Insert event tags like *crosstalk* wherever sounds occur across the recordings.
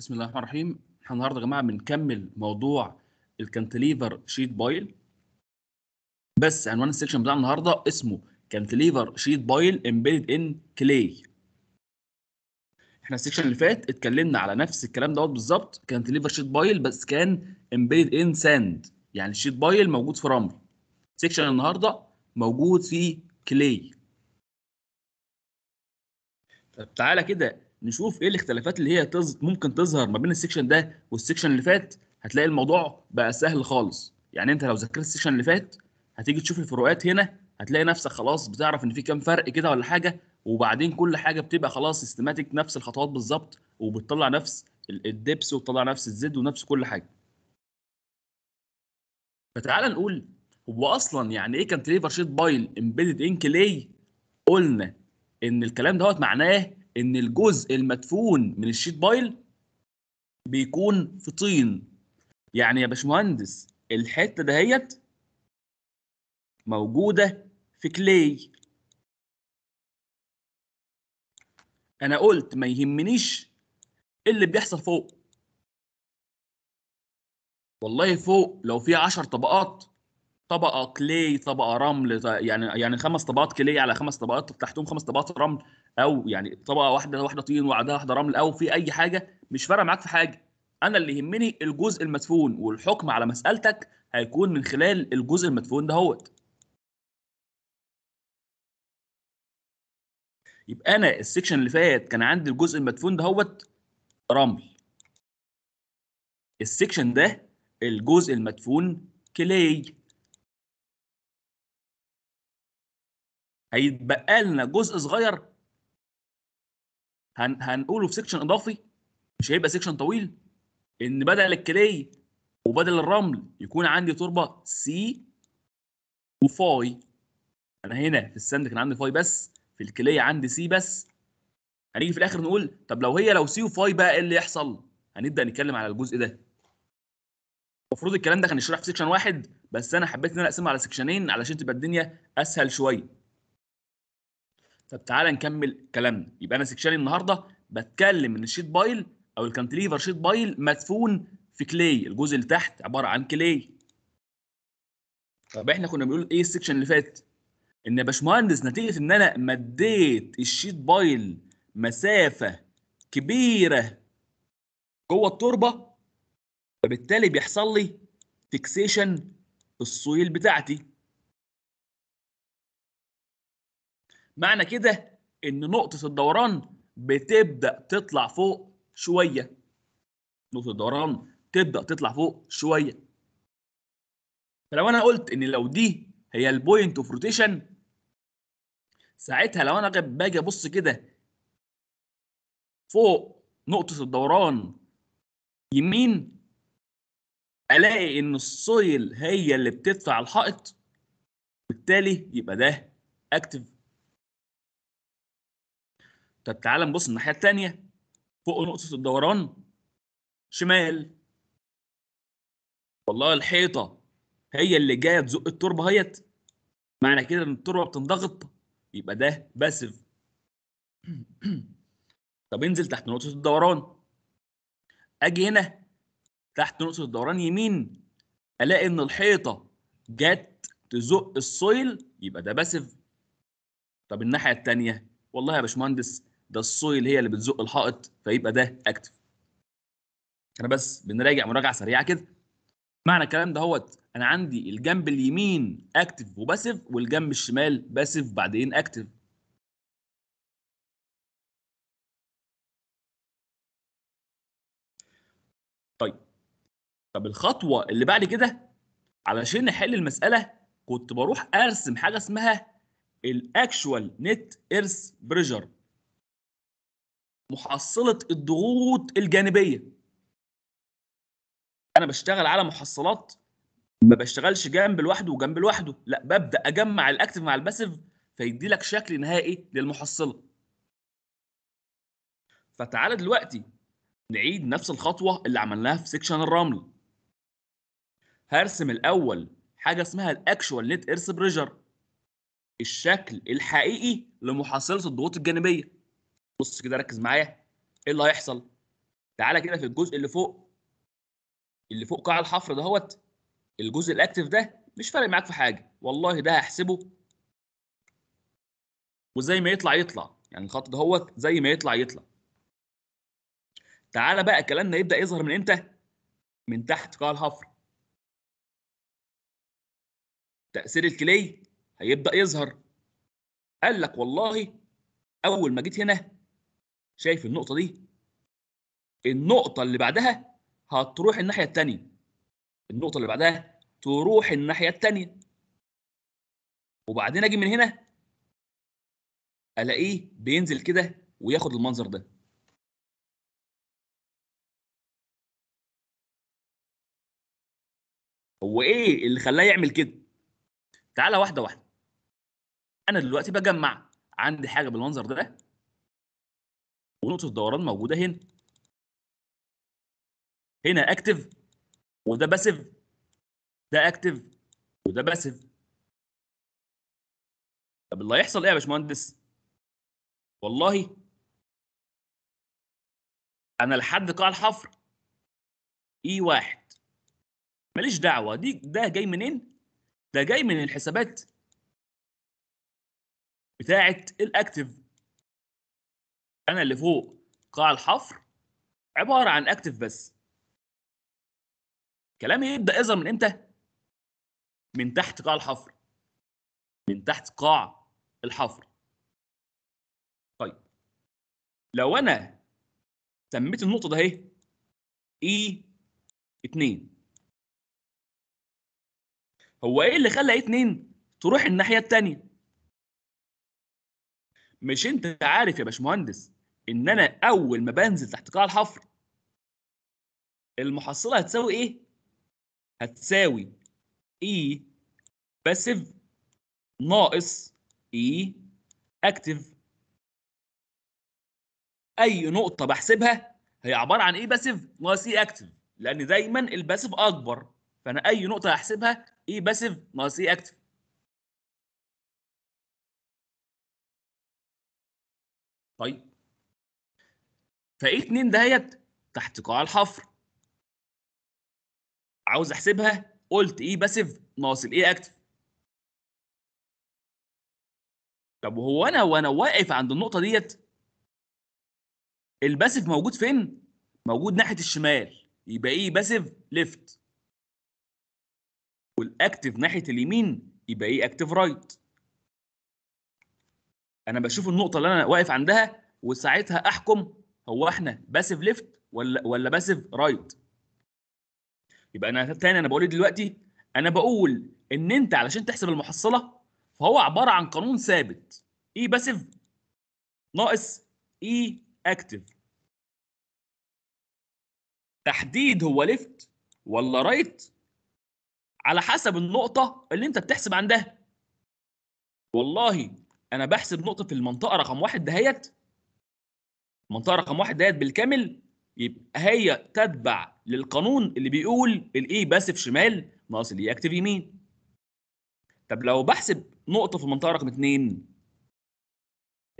بسم الله الرحمن الرحيم احنا النهارده يا جماعه بنكمل موضوع الكانتليفر شيت بايل بس عنوان السكشن بتاع النهارده اسمه كانتليفر شيت بايل امبيدد ان كلي احنا السكشن اللي فات اتكلمنا على نفس الكلام دوت بالظبط كانتليفر شيت بايل بس كان امبيدد ان ساند يعني الشيت بايل موجود في رمل سكشن النهارده موجود في كلي طب تعالى كده نشوف ايه الاختلافات اللي هي تز... ممكن تظهر ما بين السكشن ده والسكشن اللي فات هتلاقي الموضوع بقى سهل خالص يعني انت لو ذاكرت السكشن اللي فات هتيجي تشوف الفروقات هنا هتلاقي نفسك خلاص بتعرف ان في كام فرق كده ولا حاجه وبعدين كل حاجه بتبقى خلاص سيستماتيك نفس الخطوات بالظبط وبتطلع نفس الدبس وبتطلع نفس الزد ونفس كل حاجه فتعال نقول هو اصلا يعني ايه تريفر شيت بايل امبيدد انك ليه قلنا ان الكلام دوت معناه ان الجزء المدفون من الشيت بايل بيكون في طين يعني يا باشمهندس الحته دهيت موجوده في كلي انا قلت ما يهمنيش اللي بيحصل فوق والله فوق لو في 10 طبقات طبقه كلي طبقه رمل يعني يعني خمس طبقات كلي على خمس طبقات تحتهم خمس طبقات رمل او يعني طبقه واحده واحده طين وبعدها واحده رمل او في اي حاجه مش فارقه معاك في حاجه انا اللي يهمني الجزء المدفون والحكم على مسالتك هيكون من خلال الجزء المدفون دهوت يبقى انا السكشن اللي فات كان عندي الجزء المدفون دهوت رمل السكشن ده الجزء المدفون كلي هيتبقى لنا جزء صغير هن هنقوله في سكشن اضافي مش هيبقى سكشن طويل ان بدل الكلي وبدل الرمل يكون عندي تربه سي وفاي انا هنا في السند كان عندي فاي بس في الكلي عندي سي بس هنيجي في الاخر نقول طب لو هي لو سي وفاي بقى ايه اللي يحصل هنبدا نتكلم على الجزء ده المفروض الكلام ده كان يشرح في سكشن واحد بس انا حبيت ان انا اقسمه على سكشنين علشان تبقى الدنيا اسهل شويه طب تعالى نكمل كلامنا يبقى انا سكشالي النهارده بتكلم ان الشيت بايل او الكانتليفر شيت بايل مدفون في كلي الجزء اللي تحت عباره عن كلي طب احنا كنا بنقول ايه السكشن اللي فات ان يا باشمهندس نتيجه ان انا مديت الشيت بايل مسافه كبيره جوه التربه فبالتالي بيحصل لي فيكسيشن في السويل بتاعتي معنى كده ان نقطه الدوران بتبدا تطلع فوق شويه نقطه الدوران تبدا تطلع فوق شويه فلو انا قلت ان لو دي هي البوينت اوف روتيشن ساعتها لو انا باجي ابص كده فوق نقطه الدوران يمين الاقي ان السويل هي اللي بتدفع الحائط بالتالي يبقى ده اكتف طب تعالى نبص الناحيه الثانيه فوق نقطه الدوران شمال والله الحيطه هي اللي جايه تزق التربه اهيت معنى كده ان التربه بتنضغط يبقى ده باسف *clears throat* طب انزل تحت نقطه الدوران اجي هنا تحت نقطه الدوران يمين الاقي ان الحيطه جت تزق السويل يبقى ده باسف طب الناحيه الثانيه والله يا باشمهندس ده السويل هي اللي بتزق الحائط فيبقى ده اكتف احنا بس بنراجع مراجعه سريعه كده معنى الكلام ده هو انا عندي الجنب اليمين اكتف وباسف والجنب الشمال باسف بعدين اكتف طيب طب الخطوه اللي بعد كده علشان نحل المساله كنت بروح ارسم حاجه اسمها الاكشوال نت ايرث بريشر محصله الضغوط الجانبيه انا بشتغل على محصلات ما بشتغلش جنب لوحده وجنب لوحده لا ببدا اجمع الاكتف مع الباسيف فيدي لك شكل نهائي للمحصله فتعالى دلوقتي نعيد نفس الخطوه اللي عملناها في سيكشن الرمل هرسم الاول حاجه اسمها الاكشوال نت ايرث بريجر الشكل الحقيقي لمحصله الضغوط الجانبيه بص كده ركز معايا ايه اللي هيحصل تعالى كده في الجزء اللي فوق اللي فوق قاع الحفر دهوت الجزء الاكتف ده مش فارق معاك في حاجه والله ده هحسبه وزي ما يطلع يطلع يعني الخط دهوت زي ما يطلع يطلع تعالى بقى كلامنا يبدا يظهر من امتى من تحت قاع الحفر تاثير الكلي هيبدا يظهر قال لك والله اول ما جيت هنا شايف النقطه دي النقطه اللي بعدها هتروح الناحيه التانية. النقطه اللي بعدها تروح الناحيه التانية. وبعدين اجي من هنا الاقيه بينزل كده وياخد المنظر ده هو ايه اللي خلاه يعمل كده تعالى واحده واحده انا دلوقتي بجمع عندي حاجه بالمنظر ده ونقطه الدوران موجوده هنا هنا اكتف وده باسيف ده اكتف وده باسيف طب اللي هيحصل ايه يا باشمهندس والله انا لحد قاع الحفر اي e واحد ماليش دعوه دي ده جاي منين ده جاي من الحسابات بتاعه الاكتف انا اللي فوق قاع الحفر عباره عن اكتف بس كلامي يبدا يظهر من امتى من تحت قاع الحفر من تحت قاع الحفر طيب لو انا سميت النقطه ده ايه e اي 2 هو ايه اللي خلى e اي 2 تروح الناحيه الثانيه مش انت عارف يا باشمهندس ان انا اول ما بنزل تحت قاع الحفر المحصله هتساوي ايه هتساوي اي e باسيف ناقص اي e اكتف اي نقطه بحسبها هي عباره عن اي e باسيف ناقص اي اكتف لان دايما الباسيف اكبر فانا اي نقطه هحسبها اي باسيف ناقص اي اكتف طيب فايه 2 دهيت تحت قاع الحفر عاوز احسبها قلت ايه باسيف ناقص الاي اكتف طب وهو انا وانا واقف عند النقطه ديت الباسيف موجود فين موجود ناحيه الشمال يبقى ايه باسيف ليفت والاكتف ناحيه اليمين يبقى ايه اكتف رايت انا بشوف النقطه اللي انا واقف عندها وساعتها احكم هو احنا باسيف ليفت ولا ولا باسيف رايت يبقى انا تاني انا بقول إيه دلوقتي انا بقول ان انت علشان تحسب المحصله فهو عباره عن قانون ثابت اي e باسيف ناقص اي e اكتف تحديد هو ليفت ولا رايت على حسب النقطه اللي انت بتحسب عندها والله انا بحسب نقطه في المنطقه رقم واحد دهيت المنطقه رقم واحد ديت بالكامل يبقى هي تتبع للقانون اللي بيقول الاي باسف شمال ناقص الاي اكتف e يمين طب لو بحسب نقطه في المنطقه رقم اثنين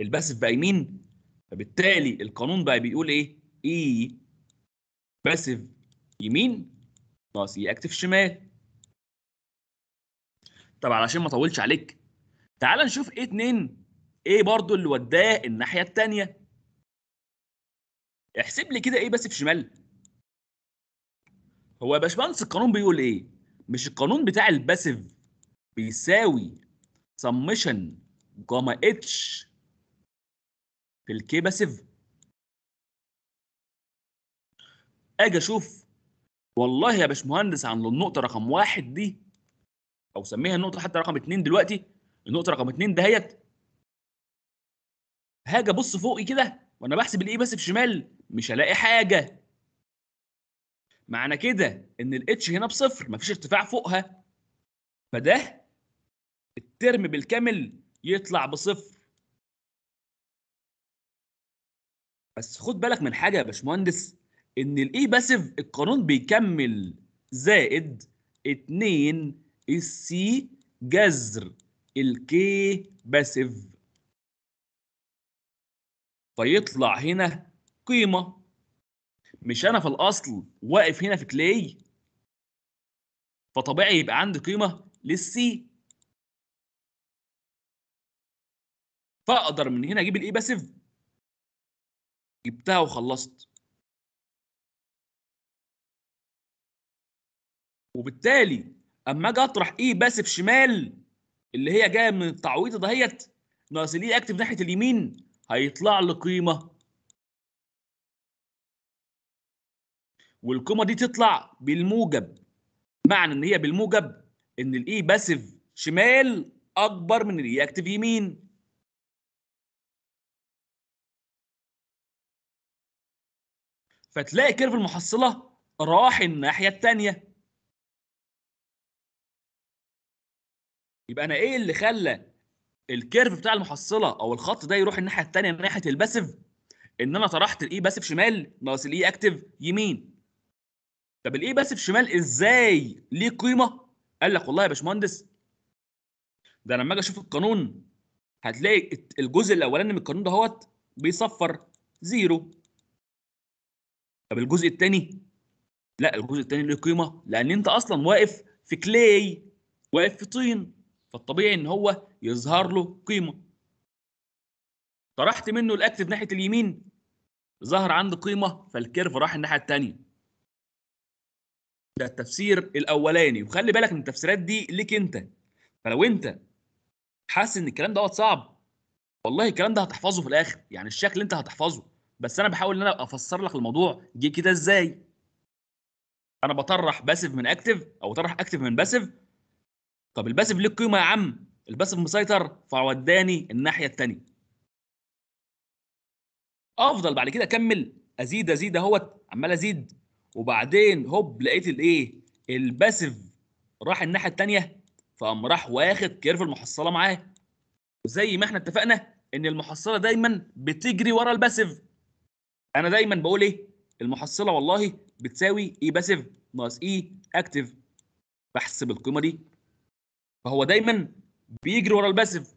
الباسف بقى يمين فبالتالي القانون بقى بيقول ايه اي e باسف يمين ناقص اي e اكتف شمال طب علشان ما اطولش عليك تعال نشوف ايه اتنين ايه برضو اللي وداه الناحيه الثانيه احسب لي كده ايه بس في شمال هو يا باشمهندس القانون بيقول ايه مش القانون بتاع الباسيف بيساوي سمشن جاما اتش في الكي باسيف اجي اشوف والله يا باشمهندس عن النقطه رقم واحد دي او سميها النقطه حتى رقم اتنين دلوقتي النقطه رقم اتنين دهيت هاجي ابص فوقي كده وانا بحسب الايه باسيف شمال مش هلاقي حاجه معنى كده ان الاتش هنا بصفر مفيش ارتفاع فوقها فده الترم بالكامل يطلع بصفر بس خد بالك من حاجه يا باشمهندس ان الاي باسيف e القانون بيكمل زائد 2 السي جذر الكي باسيف فيطلع هنا قيمه مش انا في الاصل واقف هنا في كلاي فطبيعي يبقى عندي قيمه للسي فاقدر من هنا اجيب الاي باسيف جبتها وخلصت وبالتالي اما اجي اطرح اي باسف شمال اللي هي جايه من التعويضه دهيت ناقص الاي اكتف e ناحيه اليمين هيطلع لي قيمه والكوما دي تطلع بالموجب معنى ان هي بالموجب ان الاي باسيف e شمال اكبر من الاي اكتف e يمين فتلاقي كيرف المحصله راح الناحيه الثانيه يبقى انا ايه اللي خلى الكيرف بتاع المحصله او الخط ده يروح الناحيه الثانيه ناحيه الباسيف ان انا طرحت الاي باسيف e شمال ناقص الاي اكتف يمين طب الايه باسف شمال ازاي ليه قيمه قال لك والله يا باشمهندس ده لما اجي اشوف القانون هتلاقي الجزء الاولاني من القانون دهوت بيصفر زيرو طب الجزء الثاني لا الجزء الثاني له قيمه لان انت اصلا واقف في كلاي واقف في طين فالطبيعي ان هو يظهر له قيمه طرحت منه الاكتف ناحيه اليمين ظهر عنده قيمه فالكيرف راح الناحيه الثانيه ده التفسير الاولاني وخلي بالك ان التفسيرات دي ليك انت فلو انت حاسس ان الكلام دوت صعب والله الكلام ده هتحفظه في الاخر يعني الشكل اللي انت هتحفظه بس انا بحاول ان انا افسر لك الموضوع جه كده ازاي انا بطرح باسيف من اكتف او بطرح اكتف من باسيف طب الباسيف ليه قيمه يا عم الباسيف مسيطر فوداني الناحيه الثانيه افضل بعد كده اكمل ازيد ازيد اهوت عمال ازيد وبعدين هوب لقيت الايه الباسيف راح الناحيه الثانيه فقام راح واخد كيرف المحصله معاه زي ما احنا اتفقنا ان المحصله دايما بتجري ورا الباسيف انا دايما بقول ايه المحصله والله بتساوي اي e باسيف ناقص اي e اكتف بحسب القيمه دي فهو دايما بيجري ورا الباسيف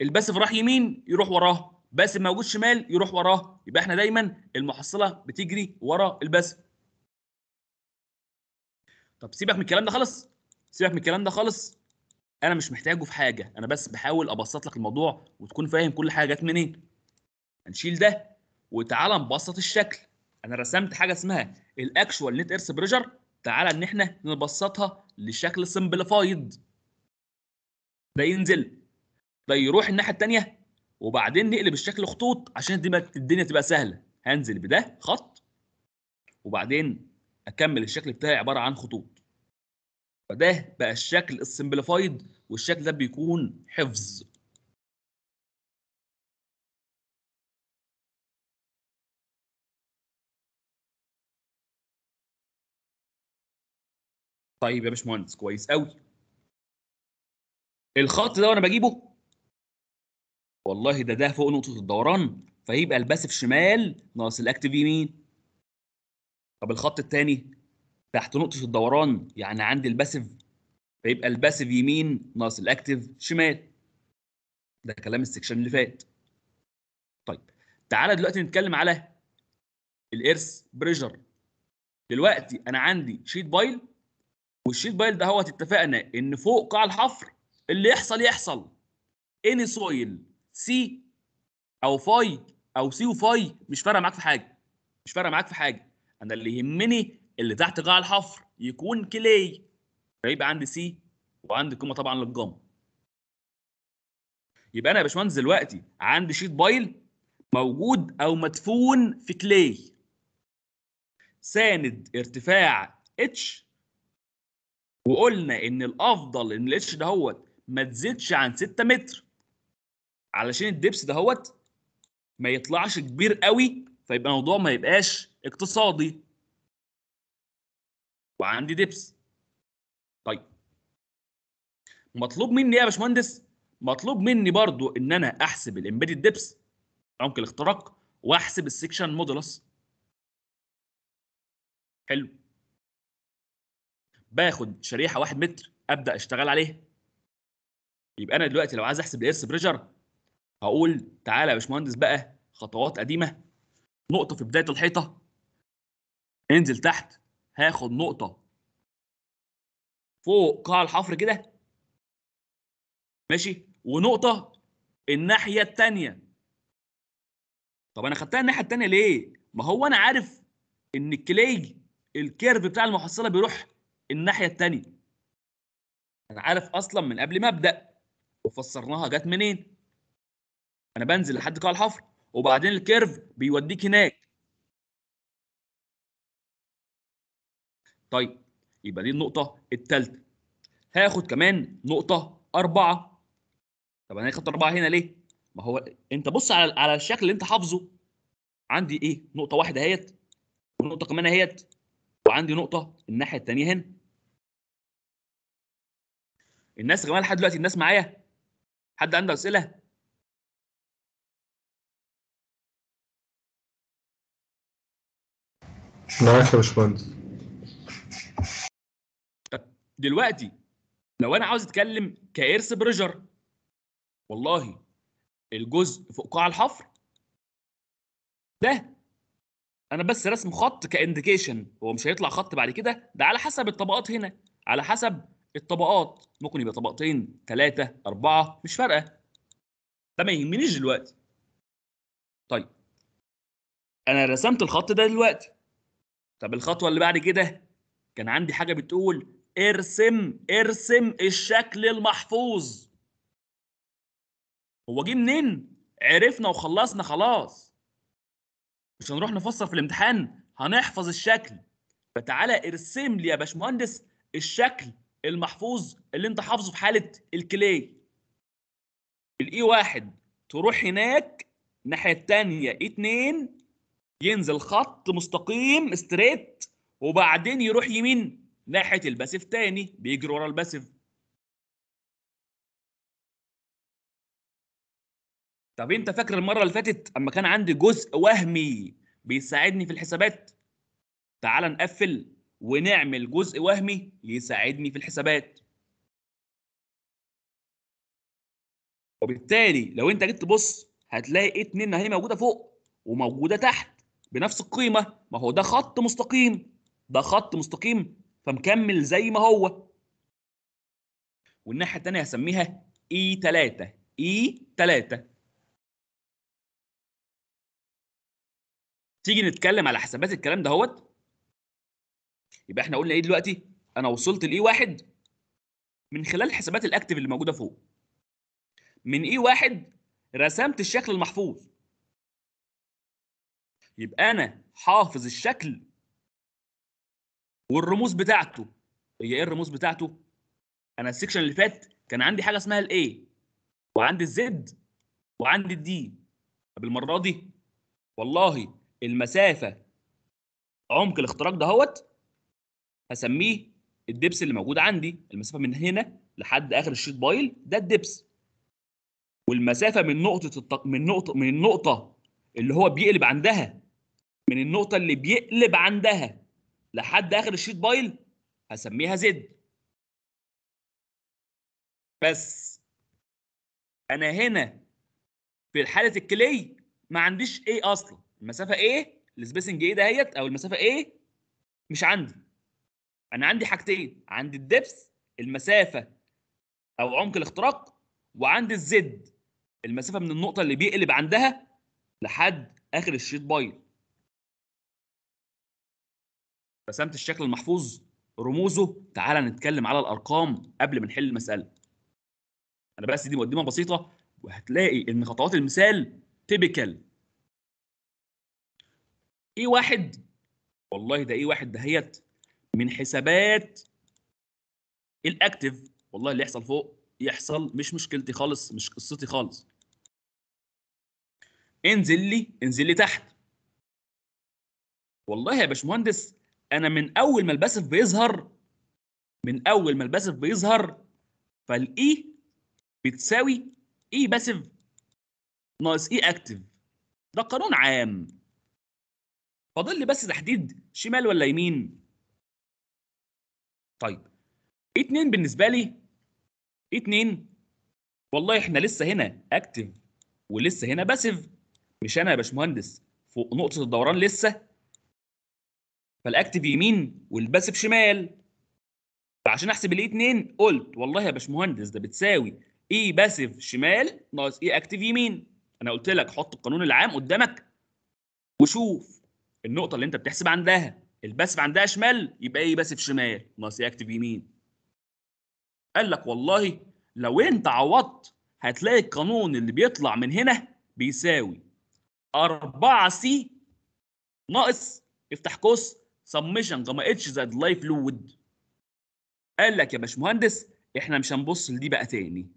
الباسيف راح يمين يروح وراه باسيف موجود شمال يروح وراه يبقى احنا دايما المحصله بتجري ورا الباسيف طب سيبك من الكلام ده خالص سيبك من الكلام ده خالص انا مش محتاجه في حاجه انا بس بحاول ابسط لك الموضوع وتكون فاهم كل حاجه جت منين هنشيل ده وتعالى نبسط الشكل انا رسمت حاجه اسمها الاكشوال نت ايرث بريشر تعالى ان احنا نبسطها لشكل سمبليفايد ده ينزل ده يروح الناحيه الثانيه وبعدين نقلب الشكل خطوط عشان الدنيا تبقى سهله هنزل بده خط وبعدين اكمل الشكل بتاعي عباره عن خطوط فده بقى الشكل السمبليفايد والشكل ده بيكون حفظ طيب يا باشمهندس كويس قوي الخط ده وانا بجيبه والله ده ده فوق نقطه الدوران فيبقى الباسف شمال ناقص الاكتيف يمين طب الخط الثاني تحت نقطه الدوران يعني عندي الباسيف فيبقى الباسيف يمين ناقص الاكتف شمال ده كلام السكشن اللي فات طيب تعالى دلوقتي نتكلم على الارث بريشر دلوقتي انا عندي شيت بايل والشيت بايل ده هو اتفقنا ان فوق قاع الحفر اللي يحصل يحصل اني سويل سي او فاي او سي وفاي مش فارقه معاك في حاجه مش فارقه معاك في حاجه انا اللي يهمني اللي تحت قاع الحفر يكون كلي فيبقى عندي سي وعندي قيمه طبعا للجام يبقى انا يا باشمهندس دلوقتي عندي شيت بايل موجود او مدفون في كلي ساند ارتفاع اتش وقلنا ان الافضل ان الاتش دهوت ما تزيدش عن 6 متر علشان الدبس دهوت ما يطلعش كبير قوي فيبقى الموضوع ما يبقاش اقتصادي وعندي دبس طيب مطلوب مني يا باشمهندس مطلوب مني برضو ان انا احسب الامبيدد دبس عمق الاختراق واحسب السكشن مودولس حلو باخد شريحه 1 متر ابدا اشتغل عليها يبقى انا دلوقتي لو عايز احسب الايرس بريشر هقول تعالى يا باشمهندس بقى خطوات قديمه نقطه في بدايه الحيطه انزل تحت هاخد نقطه فوق قاع الحفر كده ماشي ونقطه الناحيه التانية طب انا خدتها الناحيه التانية ليه ما هو انا عارف ان الكلي الكيرف بتاع المحصله بيروح الناحيه التانية انا عارف اصلا من قبل ما ابدا وفسرناها جت منين انا بنزل لحد قاع الحفر وبعدين الكيرف بيوديك هناك طيب يبقى دي النقطه التالتة. هاخد كمان نقطه أربعة طب انا خدت أربعة هنا ليه ما هو انت بص على على الشكل اللي انت حافظه عندي ايه نقطه واحده اهيت ونقطه كمان اهيت وعندي نقطه الناحيه التانية هنا الناس يا جماعه لحد دلوقتي الناس معايا حد عنده اسئله معاك يا باشمهندس طب دلوقتي لو انا عاوز اتكلم كارث بريجر والله الجزء فوق قاع الحفر ده انا بس رسم خط كانديكيشن هو مش هيطلع خط بعد كده ده على حسب الطبقات هنا على حسب الطبقات ممكن يبقى طبقتين ثلاثة أربعة مش فارقة ده ما يهمنيش دلوقتي طيب أنا رسمت الخط ده دلوقتي طب الخطوة اللي بعد كده كان عندي حاجه بتقول ارسم ارسم الشكل المحفوظ هو جه منين عرفنا وخلصنا خلاص مش هنروح نفسر في الامتحان هنحفظ الشكل فتعالى ارسم لي يا باشمهندس الشكل المحفوظ اللي انت حافظه في حاله الكلي الاي e واحد تروح هناك الناحيه الثانيه e اتنين ينزل خط مستقيم ستريت وبعدين يروح يمين ناحيه الباسيف تاني بيجري ورا الباسيف طب انت فاكر المره اللي فاتت اما كان عندي جزء وهمي بيساعدني في الحسابات تعال نقفل ونعمل جزء وهمي يساعدني في الحسابات وبالتالي لو انت جيت تبص هتلاقي ايه اتنين اهي موجوده فوق وموجوده تحت بنفس القيمه ما هو ده خط مستقيم ده خط مستقيم فمكمل زي ما هو والناحيه الثانيه هسميها اي 3 اي 3 تيجي نتكلم على حسابات الكلام دهوت يبقى احنا قلنا ايه دلوقتي انا وصلت لاي e 1 من خلال حسابات الاكتف اللي موجوده فوق من e اي 1 رسمت الشكل المحفوظ يبقى انا حافظ الشكل والرموز بتاعته هي ايه الرموز بتاعته؟ انا السكشن اللي فات كان عندي حاجه اسمها الاي وعندي الزد وعندي الدي طب المره دي والله المسافه عمق الاختراق دهوت هسميه الدبس اللي موجود عندي المسافه من هنا لحد اخر الشيت بايل ده الدبس والمسافه من نقطه التق... من نقطه من النقطه اللي هو بيقلب عندها من النقطه اللي بيقلب عندها لحد اخر الشيت بايل هسميها زد بس انا هنا في حاله الكلي ما عنديش ايه اصلا المسافه ايه السبيسنج ايه دهيت او المسافه ايه مش عندي انا عندي حاجتين عندي الدبس المسافه او عمق الاختراق وعندي الزد المسافه من النقطه اللي بيقلب عندها لحد اخر الشيت بايل رسمت الشكل المحفوظ رموزه تعال نتكلم على الارقام قبل ما نحل المساله انا بس دي مقدمه بسيطه وهتلاقي ان خطوات المثال تيبيكال ايه واحد والله ده ايه واحد دهيت من حسابات الاكتف والله اللي يحصل فوق يحصل مش مشكلتي خالص مش قصتي خالص انزل لي انزل لي تحت والله يا باشمهندس انا من اول ما الباسف بيظهر من اول ما الباسف بيظهر فالاي e بتساوي اي e باسف ناقص اي e اكتف ده قانون عام فاضل لي بس تحديد شمال ولا يمين طيب ايه 2 بالنسبه لي ايه 2 والله احنا لسه هنا اكتف ولسه هنا باسف مش انا يا باشمهندس فوق نقطه الدوران لسه فالاكتف يمين والباسف شمال فعشان احسب الاي 2 قلت والله يا باشمهندس ده بتساوي اي e باسف شمال ناقص اي e اكتف يمين انا قلت لك حط القانون العام قدامك وشوف النقطه اللي انت بتحسب عندها الباسف عندها شمال يبقى اي e باسف شمال ناقص اي اكتف يمين قال لك والله لو انت عوضت هتلاقي القانون اللي بيطلع من هنا بيساوي 4 سي ناقص افتح قوس سمشن جاما اتش زائد لايف لود قال لك يا باشمهندس احنا مش هنبص لدي بقى تاني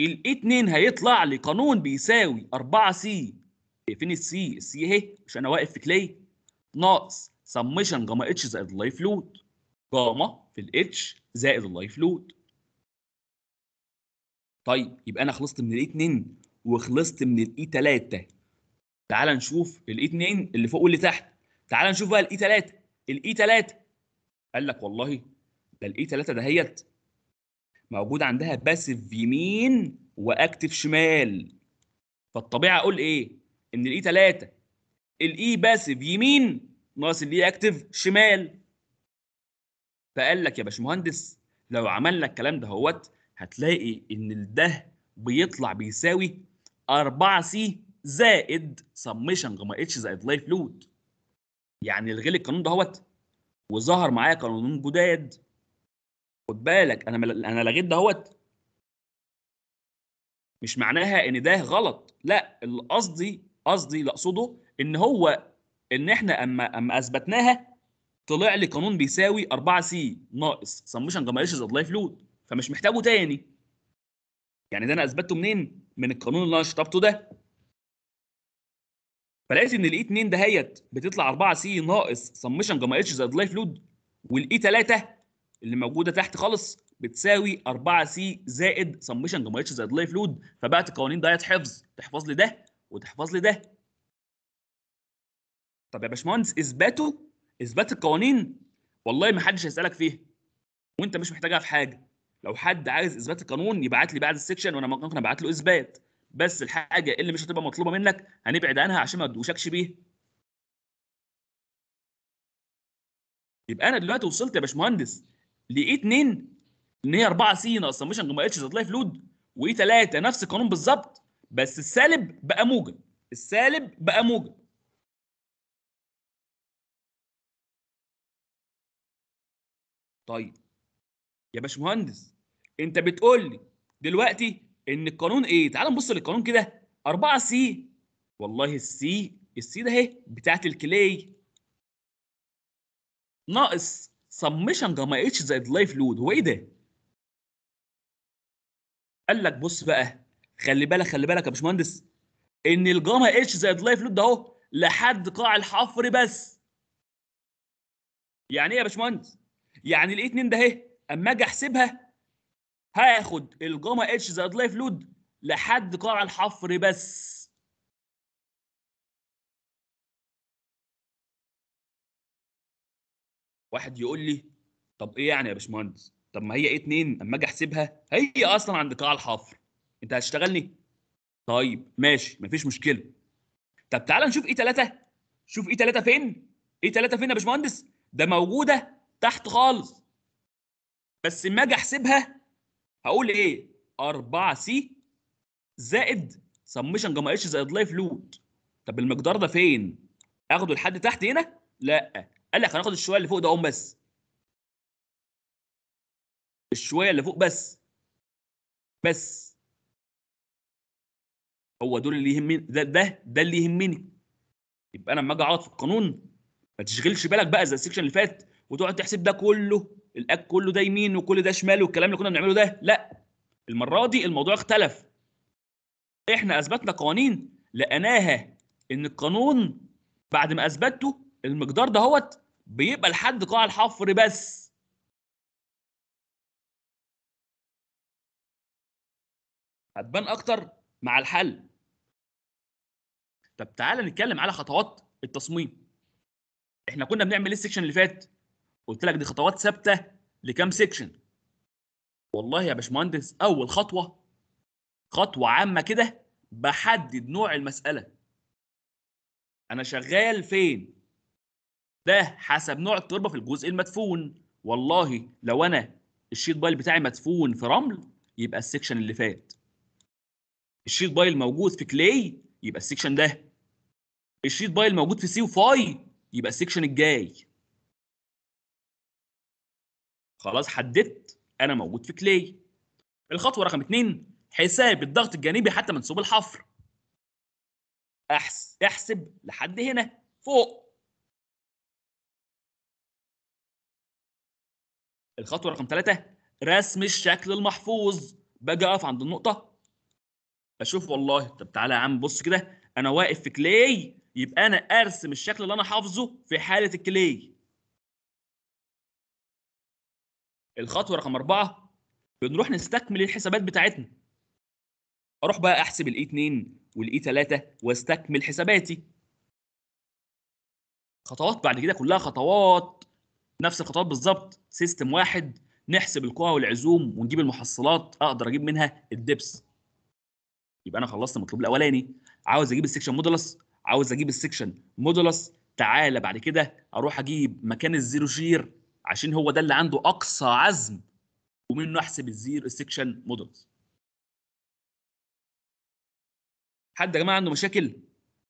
الاي 2 هيطلع لي قانون بيساوي 4 سي فين السي السي اهي مش انا واقف في كلي ناقص سمشن جاما اتش زائد اللايف لود جاما في الاتش زائد اللايف لود طيب يبقى انا خلصت من الاي 2 وخلصت من الاي e 3 تعال نشوف الاي e 2 اللي فوق واللي تحت تعال نشوف بقى الاي 3 الاي 3 قال لك والله ده الاي e 3 دهيت موجود عندها باسيف يمين واكتف شمال فالطبيعه اقول ايه ان الاي 3 الاي باسيف يمين ناقص الاي اكتف e شمال فقال لك يا باشمهندس لو عملنا الكلام ده هوت هتلاقي ان ده بيطلع بيساوي 4 سي زائد سمشن جاما اتش زائد لايف لود يعني الغي القانون دهوت وظهر معايا قانون جداد خد بالك انا مل... انا لغيت دهوت مش معناها ان ده غلط لا اللي قصدي قصدي اللي اقصده ان هو ان احنا اما اما اثبتناها طلع لي قانون بيساوي 4 سي ناقص سمشن جاما اتش زائد لايف لود فمش محتاجه تاني يعني ده انا اثبته منين من القانون اللي انا شطبته ده فلقيت ان الاي e 2 دهيت بتطلع 4 سي ناقص سمشن جاما اتش زائد لايف لود والاي 3 اللي موجوده تحت خالص بتساوي 4 سي زائد سمشن جاما اتش زائد لايف لود فبقت القوانين دهيت حفظ تحفظ لي ده وتحفظ لي ده طب يا باشمهندس اثباته اثبات القوانين والله ما حدش هيسالك فيها وانت مش محتاجها في حاجه لو حد عايز اثبات القانون يبعت لي بعد السكشن وانا ممكن ابعت له اثبات بس الحاجه اللي مش هتبقى مطلوبه منك هنبعد عنها عشان ما تدوشكش بيها يبقى انا دلوقتي وصلت يا باشمهندس لايه 2 ان هي 4 سي اصلا مش ما اتش زائد لايف لود وايه 3 نفس القانون بالظبط بس السالب بقى موجب السالب بقى موجب طيب يا باشمهندس انت بتقول لي دلوقتي ان القانون ايه تعال نبص للقانون كده 4 سي والله السي السي ده اهي بتاعت الكلي ناقص سمشن جاما اتش زائد لايف لود هو ايه ده قال لك بص بقى خلي بالك خلي بالك يا باشمهندس ان الجاما اتش زائد لايف لود ده اهو لحد قاع الحفر بس يعني ايه يا باشمهندس يعني الاثنين ده اهي اما اجي احسبها هاخد الجاما اتش زائد لايف لود لحد قاع الحفر بس واحد يقول لي طب ايه يعني يا باشمهندس طب ما هي ايه اتنين اما اجي احسبها هي اصلا عند قاع الحفر انت هتشتغلني طيب ماشي مفيش مشكله طب تعالى نشوف ايه ثلاثه شوف ايه ثلاثه فين ايه ثلاثه فين يا باشمهندس ده موجوده تحت خالص بس اما اجي احسبها هقول ايه 4 سي زائد سمشن جاما اتش زائد لايف لود طب المقدار ده فين اخده لحد تحت هنا لا قال لك هناخد الشويه اللي فوق ده هم بس الشويه اللي فوق بس بس هو دول اللي يهمني ده ده ده اللي يهمني يبقى انا لما اجي اقعد في القانون ما تشغلش بالك بقى زي السكشن اللي فات وتقعد تحسب ده كله الاك كله ده يمين وكل ده شمال والكلام اللي كنا بنعمله ده لا المره دي الموضوع اختلف احنا اثبتنا قوانين لقيناها ان القانون بعد ما اثبته المقدار دهوت بيبقى لحد قاع الحفر بس هتبان اكتر مع الحل طب تعالى نتكلم على خطوات التصميم احنا كنا بنعمل ايه السكشن اللي فات قلت لك دي خطوات ثابته لكام سيكشن والله يا باشمهندس اول خطوه خطوه عامه كده بحدد نوع المساله انا شغال فين ده حسب نوع التربه في الجزء المدفون والله لو انا الشيت بايل بتاعي مدفون في رمل يبقى السكشن اللي فات الشيت بايل موجود في كلي يبقى السكشن ده الشيت بايل موجود في سي وفاي يبقى السكشن الجاي خلاص حددت انا موجود في كلي الخطوه رقم اثنين حساب الضغط الجانبي حتى منسوب الحفر احسب لحد هنا فوق الخطوه رقم ثلاثة رسم الشكل المحفوظ باجي اقف عند النقطه اشوف والله طب تعالى يا عم بص كده انا واقف في كلي يبقى انا ارسم الشكل اللي انا حافظه في حاله الكلي الخطوه رقم اربعه بنروح نستكمل الحسابات بتاعتنا اروح بقى احسب الاي e 2 والاي e 3 واستكمل حساباتي خطوات بعد كده كلها خطوات نفس الخطوات بالظبط سيستم واحد نحسب القوى والعزوم ونجيب المحصلات اقدر اجيب منها الدبس يبقى انا خلصت المطلوب الاولاني عاوز اجيب السكشن مودولس عاوز اجيب السكشن مودولس تعالى بعد كده اروح اجيب مكان الزيرو شير عشان هو ده اللي عنده اقصى عزم ومنه احسب الزير سيكشن مودلز حد يا جماعه عنده مشاكل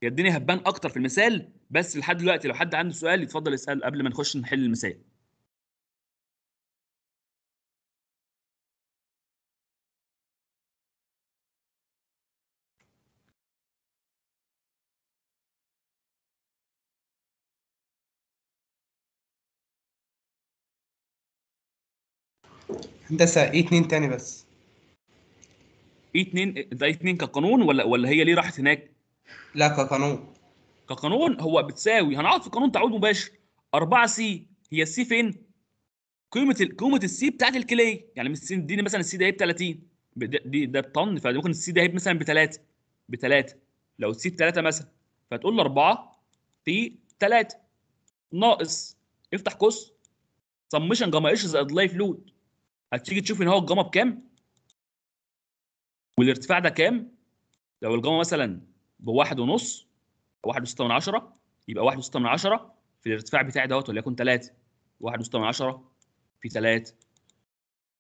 يا الدنيا هتبان اكتر في المثال بس لحد دلوقتي لو حد عنده سؤال يتفضل يسال قبل ما نخش نحل المثال هندسه ايه اتنين تاني بس ايه اتنين ده ايه اتنين كقانون ولا ولا هي ليه راحت هناك؟ لا كقانون كقانون هو بتساوي هنقعد في قانون تعويض مباشر 4 سي هي السي فين؟ قيمه ال... قيمه السي بتاعت الكليه يعني مثلا اديني مثلا السي ده هي ب 30 دي ده بطن فممكن السي ده هي مثلا ب 3 لو السي ب 3 مثلا فتقول له 4 في 3 ناقص افتح قوس سمشن جمائش زائد لايف لود هتيجي تشوف ان هو الجاما بكام والارتفاع ده كام لو الجاما مثلا بواحد ونص واحد وستة من عشرة يبقى واحد وستة من عشرة في الارتفاع بتاعي دوت وليكن تلاتة واحد وستة من عشرة في تلاتة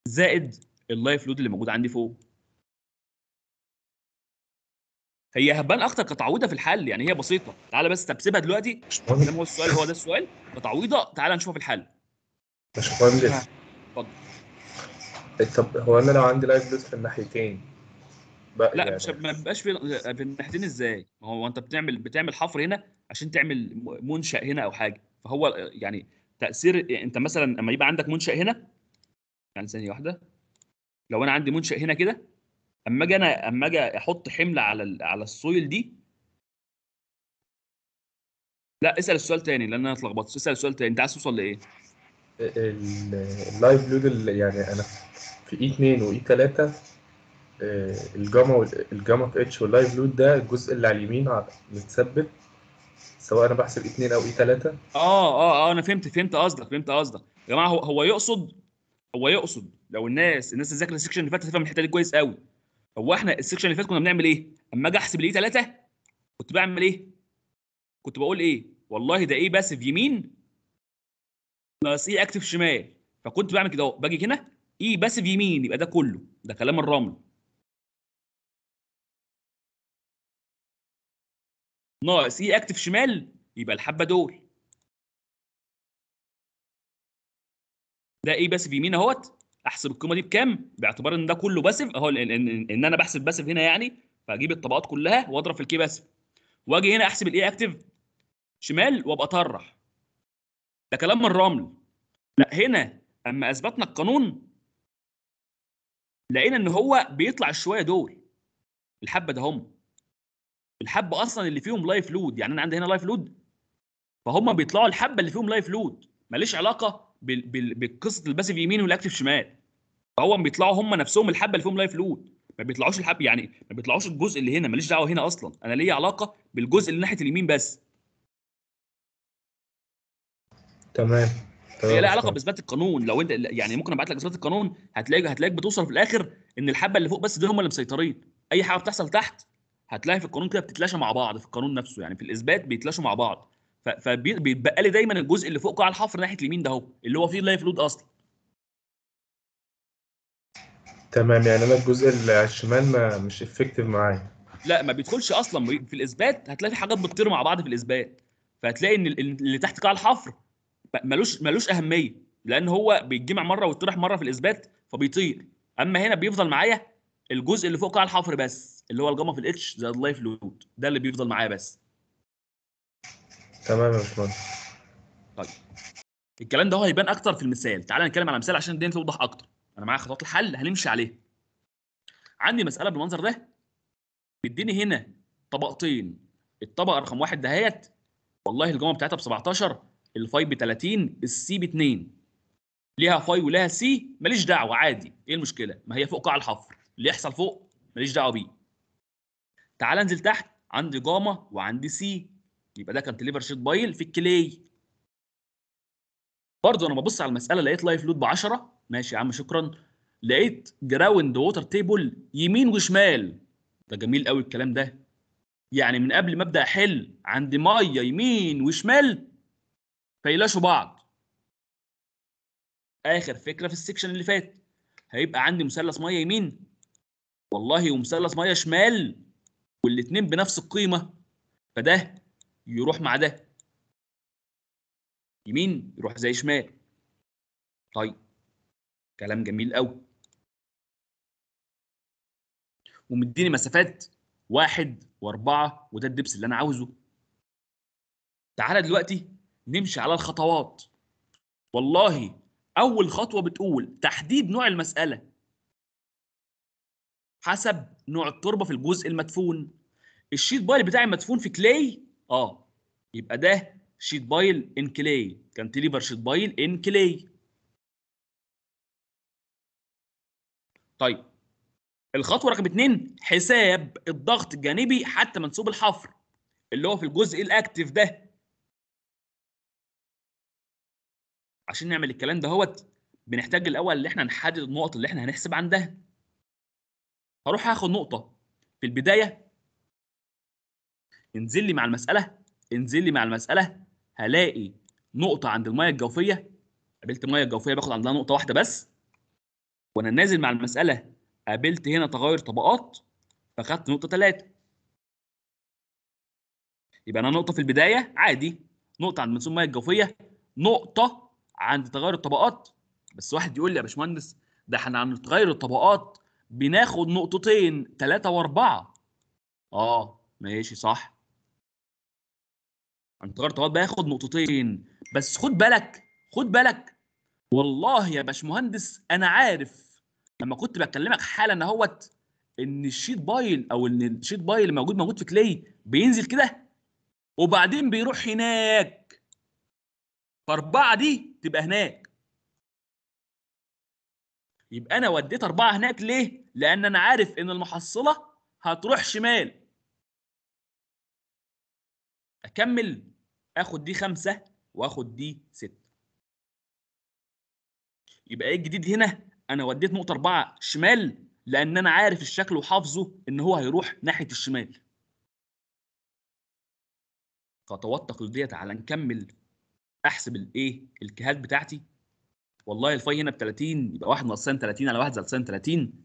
زائد اللايف لود اللي موجود عندي فوق هي هبان اكتر كتعويضه في الحل يعني هي بسيطه تعالى بس تبسبها دلوقتي هو السؤال هو ده السؤال كتعويضه تعالى نشوفها في الحل باشمهندس اتفضل طب هو انا لو عندي لايف لود في الناحيتين بقى لا يعني. مش ما بيبقاش في في الناحيتين ازاي؟ ما هو انت بتعمل بتعمل حفر هنا عشان تعمل منشا هنا او حاجه فهو يعني تاثير انت مثلا لما يبقى عندك منشا هنا يعني ثانيه واحده لو انا عندي منشا هنا كده اما اجي انا اما اجي احط حمل على على السويل دي لا اسال السؤال تاني لان انا اتلخبطت اسال السؤال تاني انت عايز توصل لايه؟ اللايف لود يعني انا في اي 2 واي 3 الجاما الجاما في اتش واللايف لود ده الجزء اللي على اليمين متثبت سواء انا بحسب e اي 2 او e اي 3 اه اه اه انا فهمت فهمت قصدك فهمت قصدك يا جماعه هو هو يقصد هو يقصد لو الناس الناس اللي ذاكره السكشن اللي فاتت هتفهم الحته دي كويس قوي هو احنا السكشن اللي فات كنا بنعمل ايه؟ اما اجي احسب الاي e 3 كنت بعمل ايه؟ كنت بقول ايه؟ والله ده ايه في يمين ناقص ايه اكتف شمال فكنت بعمل كده اهو باجي هنا اي في يمين يبقى ده كله ده كلام الرمل ناقص اي اكتف شمال يبقى الحبه دول ده إيه بس في يمين اهوت احسب القيمه دي بكام باعتبار ان ده كله باسف اهو ان انا بحسب باسف هنا يعني فاجيب الطبقات كلها واضرب في الكي باسف واجي هنا احسب الاي اكتف شمال وابقى اطرح ده كلام من الرمل لا هنا اما اثبتنا القانون لقينا ان هو بيطلع الشويه دول الحبه ده هم الحبه اصلا اللي فيهم لايف لود يعني انا عندي هنا لايف لود فهم بيطلعوا الحبه اللي فيهم لايف لود ماليش علاقه بقصه الباسيف يمين والاكتف شمال فهو بيطلعوا هم نفسهم الحبه اللي فيهم لايف لود ما بيطلعوش الحبه يعني ما بيطلعوش الجزء اللي هنا ماليش دعوه هنا اصلا انا ليا علاقه بالجزء اللي ناحيه اليمين بس تمام هي لها آه، علاقه باثبات القانون لو انت يعني ممكن ابعت لك اثبات القانون هتلاقي هتلاقيك بتوصل في الاخر ان الحبه اللي فوق بس دول هم اللي مسيطرين اي حاجه بتحصل تحت هتلاقي في القانون كده بتتلاشى مع بعض في القانون نفسه يعني في الاثبات بيتلاشوا مع بعض فبيتبقى لي دايما الجزء اللي فوق قاع الحفر ناحيه اليمين ده اهو اللي هو فيه اللايف لود اصلا تمام يعني انا الجزء اللي على الشمال ما مش افكتيف معايا لا ما بيدخلش اصلا في الاثبات هتلاقي في حاجات بتطير مع بعض في الاثبات فهتلاقي ان اللي تحت قاع الحفر ملوش ملوش اهميه لان هو بيتجمع مره ويطرح مره في الاثبات فبيطير اما هنا بيفضل معايا الجزء اللي فوق قاع الحفر بس اللي هو الجاما في الاتش زائد اللايف لود ده اللي بيفضل معايا بس تمام يا باشمهندس طيب الكلام ده هو هيبان اكتر في المثال تعال نتكلم على مثال عشان الدنيا توضح اكتر انا معايا خطوات الحل هنمشي عليها عندي مساله بالمنظر ده بيديني هنا طبقتين الطبقه رقم واحد دهيت والله الجامعه بتاعتها ب 17 الفاي ب 30 السي ب 2 ليها فاي ولها سي ماليش دعوه عادي ايه المشكله ما هي فوق قاع الحفر اللي يحصل فوق ماليش دعوه بيه تعال انزل تحت عندي جاما وعندي سي يبقى ده كانتليفر شيت بايل في الكلي برضه انا ببص على المساله لقيت لايف لود ب 10 ماشي يا عم شكرا لقيت جراوند ووتر تيبل يمين وشمال ده جميل قوي الكلام ده يعني من قبل ما ابدا احل عندي ميه يمين وشمال فيلاشوا بعض اخر فكره في السكشن اللي فات هيبقى عندي مثلث ميه يمين والله ومثلث ميه شمال والاتنين بنفس القيمه فده يروح مع ده يمين يروح زي شمال طيب كلام جميل قوي ومديني مسافات واحد واربعه وده الدبس اللي انا عاوزه تعالى دلوقتي نمشي على الخطوات والله اول خطوه بتقول تحديد نوع المساله حسب نوع التربه في الجزء المدفون الشيت بايل بتاعي مدفون في كلاي اه يبقى ده شيت بايل ان كلاي كانتليفر شيت بايل ان كلاي طيب الخطوه رقم اتنين حساب الضغط الجانبي حتى منسوب الحفر اللي هو في الجزء الاكتف ده عشان نعمل الكلام دهوت بنحتاج الاول ان احنا نحدد النقط اللي احنا هنحسب عندها هروح هاخد نقطه في البدايه انزل لي مع المساله انزل لي مع المساله هلاقي نقطه عند الميه الجوفيه قابلت الميه الجوفيه باخد عندها نقطه واحده بس وانا نازل مع المساله قابلت هنا تغير طبقات فاخدت نقطه 3 يبقى انا نقطه في البدايه عادي نقطه عند منسوب الميه الجوفيه نقطه عند تغير الطبقات بس واحد يقول لي يا باشمهندس ده احنا عند تغير الطبقات بناخد نقطتين ثلاثة وأربعة اه ماشي صح عند تغير الطبقات باخد نقطتين بس خد بالك خد بالك والله يا باشمهندس انا عارف لما كنت بكلمك حالا اهوت ان الشيت بايل او ان الشيت بايل اللي موجود موجود في كلي بينزل كده وبعدين بيروح هناك فاربعه دي تبقى هناك يبقى انا وديت اربعه هناك ليه؟ لان انا عارف ان المحصله هتروح شمال اكمل اخد دي خمسه واخد دي سته يبقى ايه الجديد هنا؟ انا وديت نقطه اربعه شمال لان انا عارف الشكل وحافظه ان هو هيروح ناحيه الشمال خطوات تقليديه تعالى نكمل احسب الايه الكهات بتاعتي والله الفاي هنا ب 30 يبقى 1 ناقص 30 على 1 زائد 30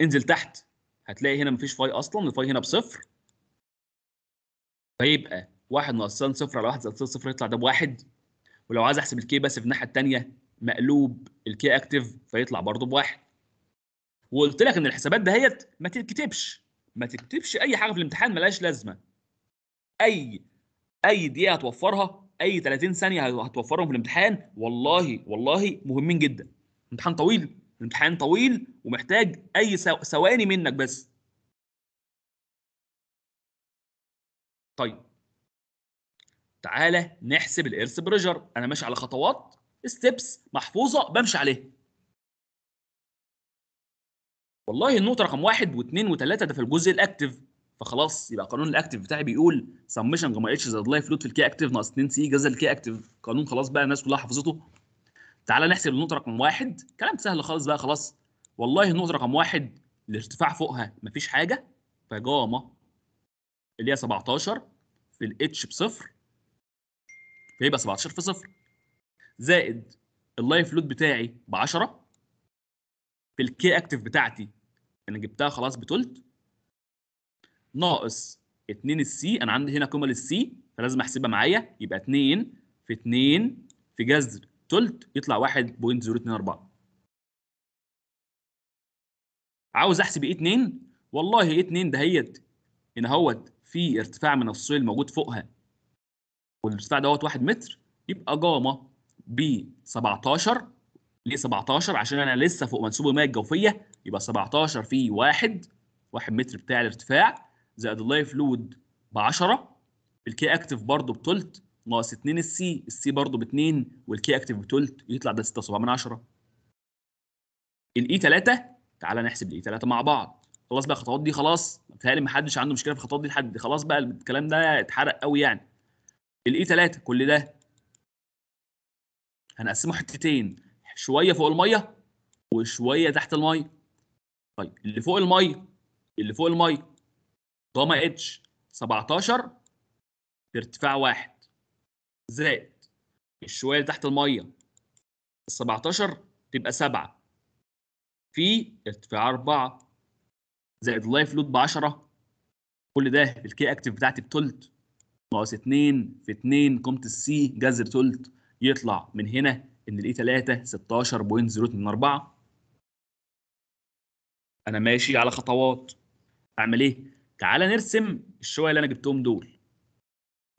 انزل تحت هتلاقي هنا مفيش فاي اصلا الفاي هنا بصفر فيبقى 1 ناقص صفر على 1 زائد صفر يطلع ده بواحد ولو عايز احسب الكي بس في الناحيه الثانيه مقلوب الكي اكتف فيطلع برضه بواحد وقلت لك ان الحسابات دهيت ما تتكتبش ما تكتبش اي حاجه في الامتحان ملهاش لازمه اي اي دقيقه هتوفرها اي 30 ثانيه هتوفرهم في الامتحان والله والله مهمين جدا امتحان طويل الامتحان طويل ومحتاج اي ثواني منك بس طيب تعالى نحسب الارث بريجر انا ماشي على خطوات ستيبس محفوظه بمشي عليها والله النقطه رقم واحد واثنين وثلاثه ده في الجزء الاكتف فخلاص يبقى قانون الاكتف بتاعي بيقول سمشن جاما اتش زائد لايف لود في الكي اكتف ناقص 2 سي جزء الكي اكتف قانون خلاص بقى الناس كلها حفظته تعالى نحسب النقطه رقم واحد كلام سهل خالص بقى خلاص والله النقطه رقم واحد الارتفاع فوقها مفيش حاجه فجاما اللي هي 17 في الاتش بصفر فيبقى 17 في صفر زائد اللايف لود بتاعي ب 10 في الكي اكتف بتاعتي انا جبتها خلاص بتلت ناقص 2 السي انا عندي هنا كومه للسي فلازم احسبها معايا يبقى 2 في 2 في جذر تلت يطلع 1.024 عاوز احسب ايه 2 والله ايه 2 دهيت ان اهوت في ارتفاع من الصيل موجود فوقها والارتفاع دوت 1 متر يبقى جاما ب 17 ليه 17 عشان انا لسه فوق منسوب الميه الجوفيه يبقى 17 في 1 1 متر بتاع الارتفاع زائد اللايف لود ب 10 الكي اكتف برضه بتلت ناقص 2 السي السي برضه ب 2 والكي اكتف بتلت يطلع ده 6.7 الاي 3 تعالى نحسب الاي e 3 مع بعض خلاص بقى الخطوات دي خلاص متهيألي ما حدش عنده مشكله في الخطوات دي لحد خلاص بقى الكلام ده اتحرق قوي يعني الاي e 3 كل ده هنقسمه حتتين شويه فوق الميه وشويه تحت الميه طيب اللي فوق الميه اللي فوق الميه جاما اتش 17 ارتفاع واحد زائد الشوية اللي تحت المية 17 تبقى 7 في ارتفاع 4 زائد اللايف لود ب 10 كل ده الكي اكتف بتاعتي بتلت ناقص 2 في 2 قيمة السي جذر تلت يطلع من هنا ان الاي 3 16.024 انا ماشي على خطوات اعمل ايه؟ تعال نرسم الشوية اللي أنا جبتهم دول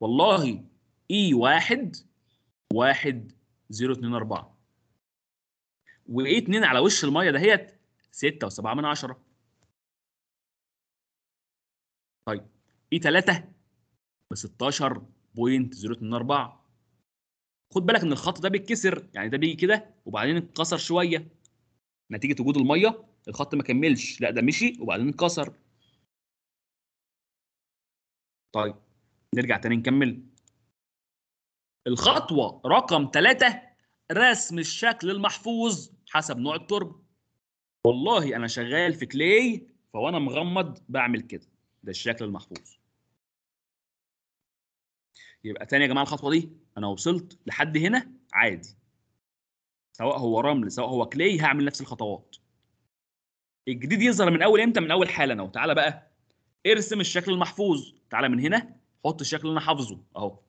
والله اي e واحد واحد زيرو اتنين أربعة وإيه e اتنين على وش المية دهيت ستة وسبعة من عشرة طيب اي e تلاتة بستاشر بوينت زيرو اتنين أربعة خد بالك ان الخط ده بيتكسر يعني ده بيجي كده وبعدين اتكسر شويه نتيجه وجود الميه الخط ما كملش لا ده مشي وبعدين اتكسر طيب نرجع تاني نكمل الخطوة رقم ثلاثة رسم الشكل المحفوظ حسب نوع التربة والله أنا شغال في كلاي فوأنا مغمض بعمل كده ده الشكل المحفوظ يبقى تاني يا جماعة الخطوة دي أنا وصلت لحد هنا عادي سواء هو رمل سواء هو كلاي هعمل نفس الخطوات الجديد يظهر من أول إمتى من أول حالة أنا تعالى بقى ارسم الشكل المحفوظ تعالى من هنا حط الشكل اللي انا حافظه اهو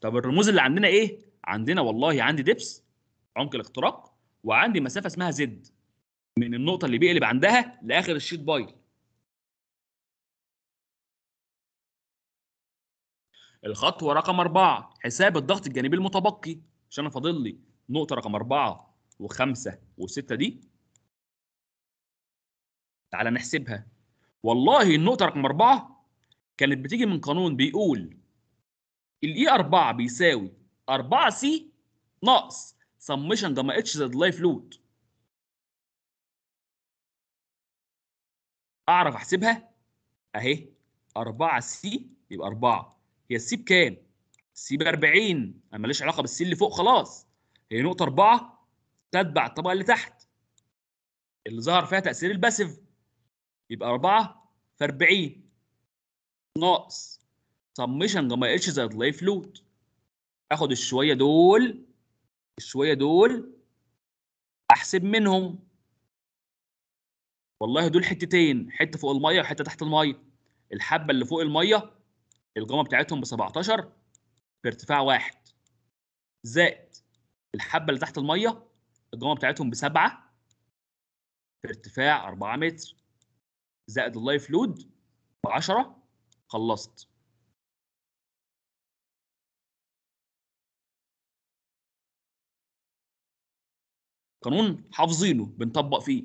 طب الرموز اللي عندنا ايه عندنا والله عندي دبس عمق الاختراق وعندي مسافه اسمها زد من النقطه اللي بيقلب عندها لاخر الشيت بايل الخطوه رقم أربعة حساب الضغط الجانبي المتبقي عشان انا فاضل لي نقطه رقم أربعة وخمسة وستة دي تعال نحسبها والله النقطه رقم 4 كانت بتيجي من قانون بيقول الاي e 4 بيساوي 4 سي ناقص سميشن جاما اتش زد لايف لود اعرف احسبها اهي 4 سي يبقى 4 هي السي بكام؟ سي ب 40 انا ماليش علاقه بالسي اللي فوق خلاص هي نقطه 4 تتبع الطبقه اللي تحت اللي ظهر فيها تاثير الباسيف يبقى 4 في 40 ناقص سمشن ما لقيتش زائد لايف لود اخد الشويه دول الشويه دول احسب منهم والله دول حتتين حته فوق الميه وحته تحت الميه الحبه اللي فوق الميه القامه بتاعتهم ب 17 ارتفاع واحد زائد الحبه اللي تحت الميه القامه بتاعتهم بسبعه ارتفاع 4 متر زائد اللايف لود ب 10 خلصت قانون حافظينه بنطبق فيه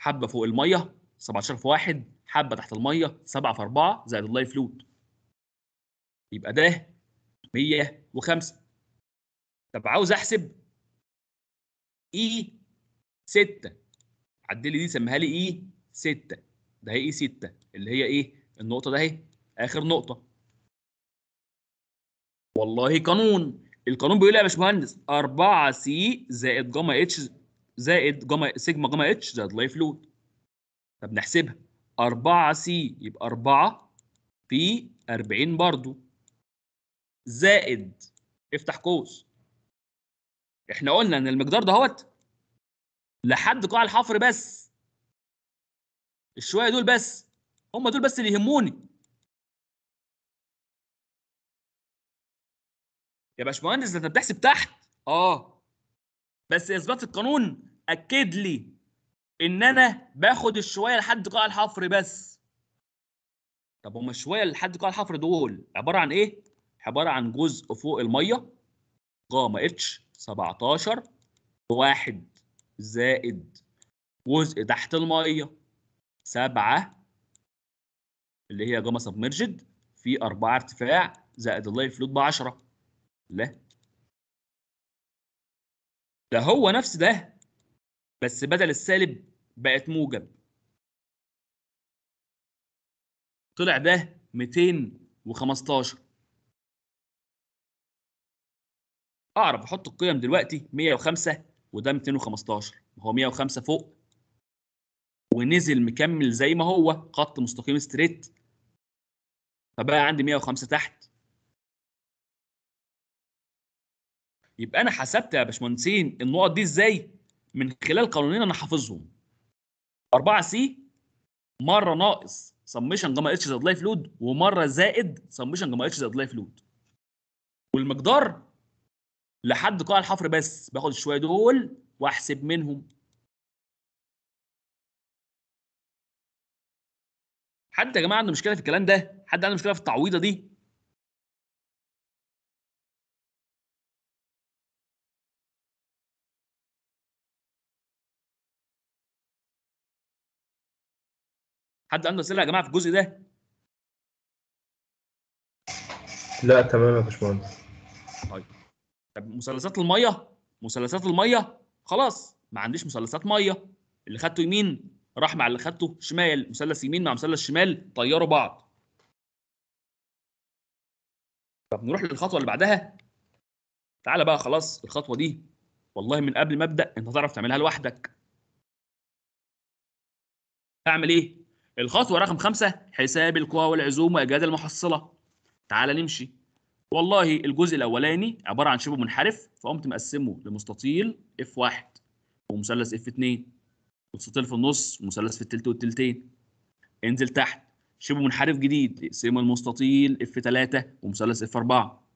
حبه فوق الميه 17 في 1 حبه تحت الميه 7 في 4 زائد اللايف لود يبقى ده 105 طب عاوز احسب اي e 6 عدلي دي سميها لي اي 6 ده هي اي 6 اللي هي ايه النقطه ده اهي اخر نقطه والله قانون القانون بيقول لي إيه يا باشمهندس 4 سي زائد جاما اتش زائد جاما سيجما جاما اتش زائد لايف لود طب نحسبها 4 سي يبقى 4 في 40 برضو زائد افتح قوس احنا قلنا ان المقدار دهوت لحد قاع الحفر بس الشويه دول بس هم دول بس اللي يهموني يا باشمهندس انت بتحسب تحت اه بس اثبات القانون اكد لي ان انا باخد الشويه لحد قاع الحفر بس طب هما الشويه لحد قاع الحفر دول عباره عن ايه عباره عن جزء فوق الميه جاما اتش 17 واحد زائد جزء تحت المية سبعة اللي هي جاما سبمرجد في أربعة ارتفاع زائد اللايف فلوت بعشرة لا ده هو نفس ده بس بدل السالب بقت موجب طلع ده 215 اعرف احط القيم دلوقتي 105 وده 215 هو 105 فوق ونزل مكمل زي ما هو خط مستقيم ستريت فبقى عندي 105 تحت يبقى انا حسبت يا باشمهندسين النقط دي ازاي من خلال قانونين انا حافظهم 4 سي مره ناقص سميشن جاما اتش زائد لايف لود ومره زائد سميشن جاما اتش زائد لايف لود والمقدار لحد قاع الحفر بس باخد الشويه دول واحسب منهم حد يا جماعه عنده مشكله في الكلام ده حد عنده مشكله في التعويضه دي حد عنده اسئله يا جماعه في الجزء ده لا تمام يا باشمهندس طيب طب مثلثات الميه مثلثات الميه خلاص ما عنديش مثلثات ميه اللي خدته يمين راح مع اللي خدته شمال مثلث يمين مع مثلث شمال طيروا بعض طب نروح للخطوه اللي بعدها تعالى بقى خلاص الخطوه دي والله من قبل ما ابدا انت هتعرف تعملها لوحدك هعمل ايه الخطوه رقم خمسة حساب القوى والعزوم واجهاد المحصله تعالى نمشي والله الجزء الاولاني عباره عن شبه منحرف فقمت مقسمه لمستطيل اف واحد ومثلث اف 2 مستطيل في النص ومثلث في التلت والتلتين انزل تحت شبه منحرف جديد اقسمه المستطيل اف 3 ومثلث اف 4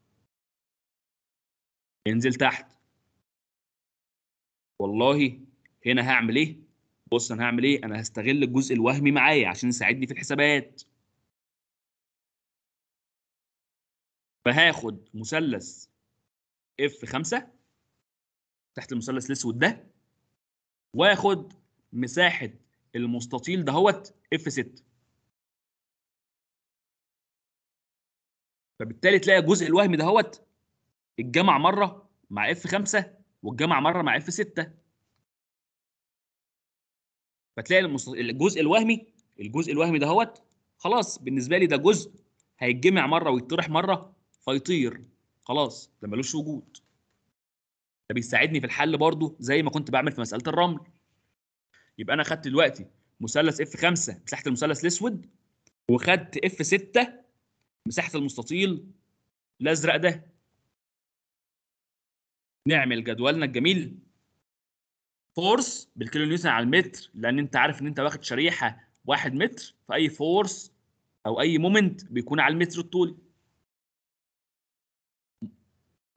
انزل تحت والله هنا هعمل ايه بص انا هعمل ايه انا هستغل الجزء الوهمي معايا عشان يساعدني في الحسابات فهاخد مثلث اف 5 تحت المثلث الاسود ده واخد مساحه المستطيل دهوت اف 6 فبالتالي تلاقي الجزء الوهمي دهوت اتجمع مره مع اف 5 واتجمع مره مع اف 6 فتلاقي الجزء الوهمي الجزء الوهمي دهوت خلاص بالنسبه لي ده جزء هيتجمع مره ويتطرح مره فيطير خلاص ده ملوش وجود ده بيساعدني في الحل برضه زي ما كنت بعمل في مساله الرمل يبقى انا خدت دلوقتي مثلث اف 5 مساحه المثلث الاسود وخدت اف 6 مساحه المستطيل الازرق ده نعمل جدولنا الجميل فورس بالكيلو نيوتن على المتر لان انت عارف ان انت واخد شريحه 1 متر فاي فورس او اي مومنت بيكون على المتر الطولي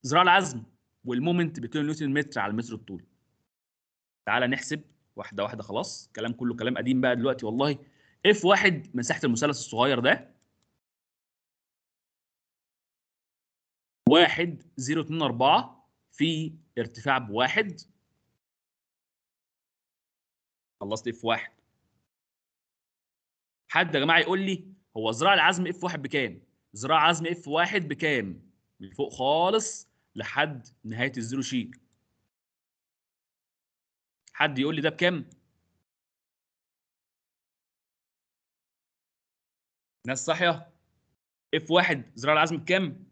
ذراع العزم والمومنت بكيلو نيوتن متر على المتر الطول تعالى نحسب واحده واحده خلاص كلام كله كلام قديم بقى دلوقتي والله اف واحد مساحه المثلث الصغير ده واحد زيرو 2 4 في ارتفاع بواحد خلصت اف واحد حد يا جماعه يقول لي هو ذراع العزم اف واحد بكام؟ ذراع عزم اف واحد بكام؟ من فوق خالص لحد نهايه الزيرو شيك حد يقول لي ده بكام ناس صاحيه اف واحد زراعة العزم بكام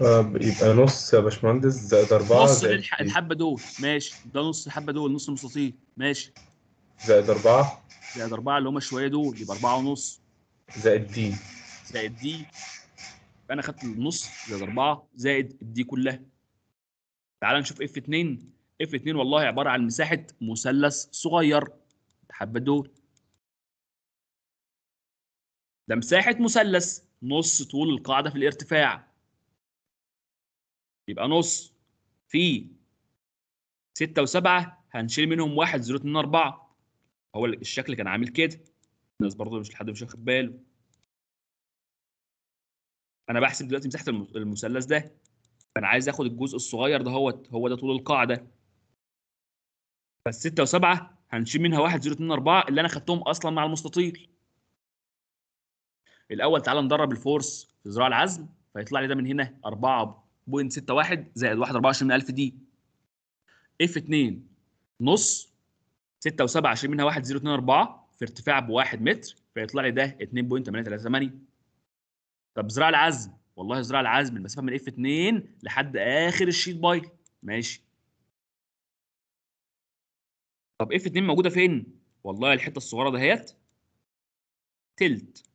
يبقى نص يا باشمهندس زائد أربعة نص الحبة دول ماشي ده نص الحبة دول نص المستطيل ماشي زائد 4 زائد 4 اللي هم شويه دول يبقى 4 ونص زائد دي زائد دي انا خدت النص زائد 4 زائد الدي كلها تعال نشوف اف 2 اف 2 والله عباره عن مساحه مثلث صغير الحبه دول ده مساحه مثلث نص طول القاعده في الارتفاع يبقى نص في 6 و7 هنشيل منهم 1 0 2 4 هو الشكل كان عامل كده الناس برضه مش لحد مش واخد باله انا بحسب دلوقتي مساحه المثلث ده فانا عايز اخد الجزء الصغير ده هو هو ده طول القاعده فالستة وسبعة هنشيل منها واحد زيرو اتنين اربعة اللي انا خدتهم اصلا مع المستطيل الاول تعالى ندرب الفورس في زراع العزم فيطلع لي ده من هنا اربعة بوينت ستة واحد زائد واحد اربعة عشرين الف دي اف اتنين نص 6 و7 20 منها 1 0 2 4 في ارتفاع ب 1 متر فيطلع لي ده 2.838 طب زراع العزم والله زراع العزم المسافه من اف 2 لحد اخر الشيت باي ماشي طب اف 2 موجوده فين؟ والله الحته الصغيره دهيت تلت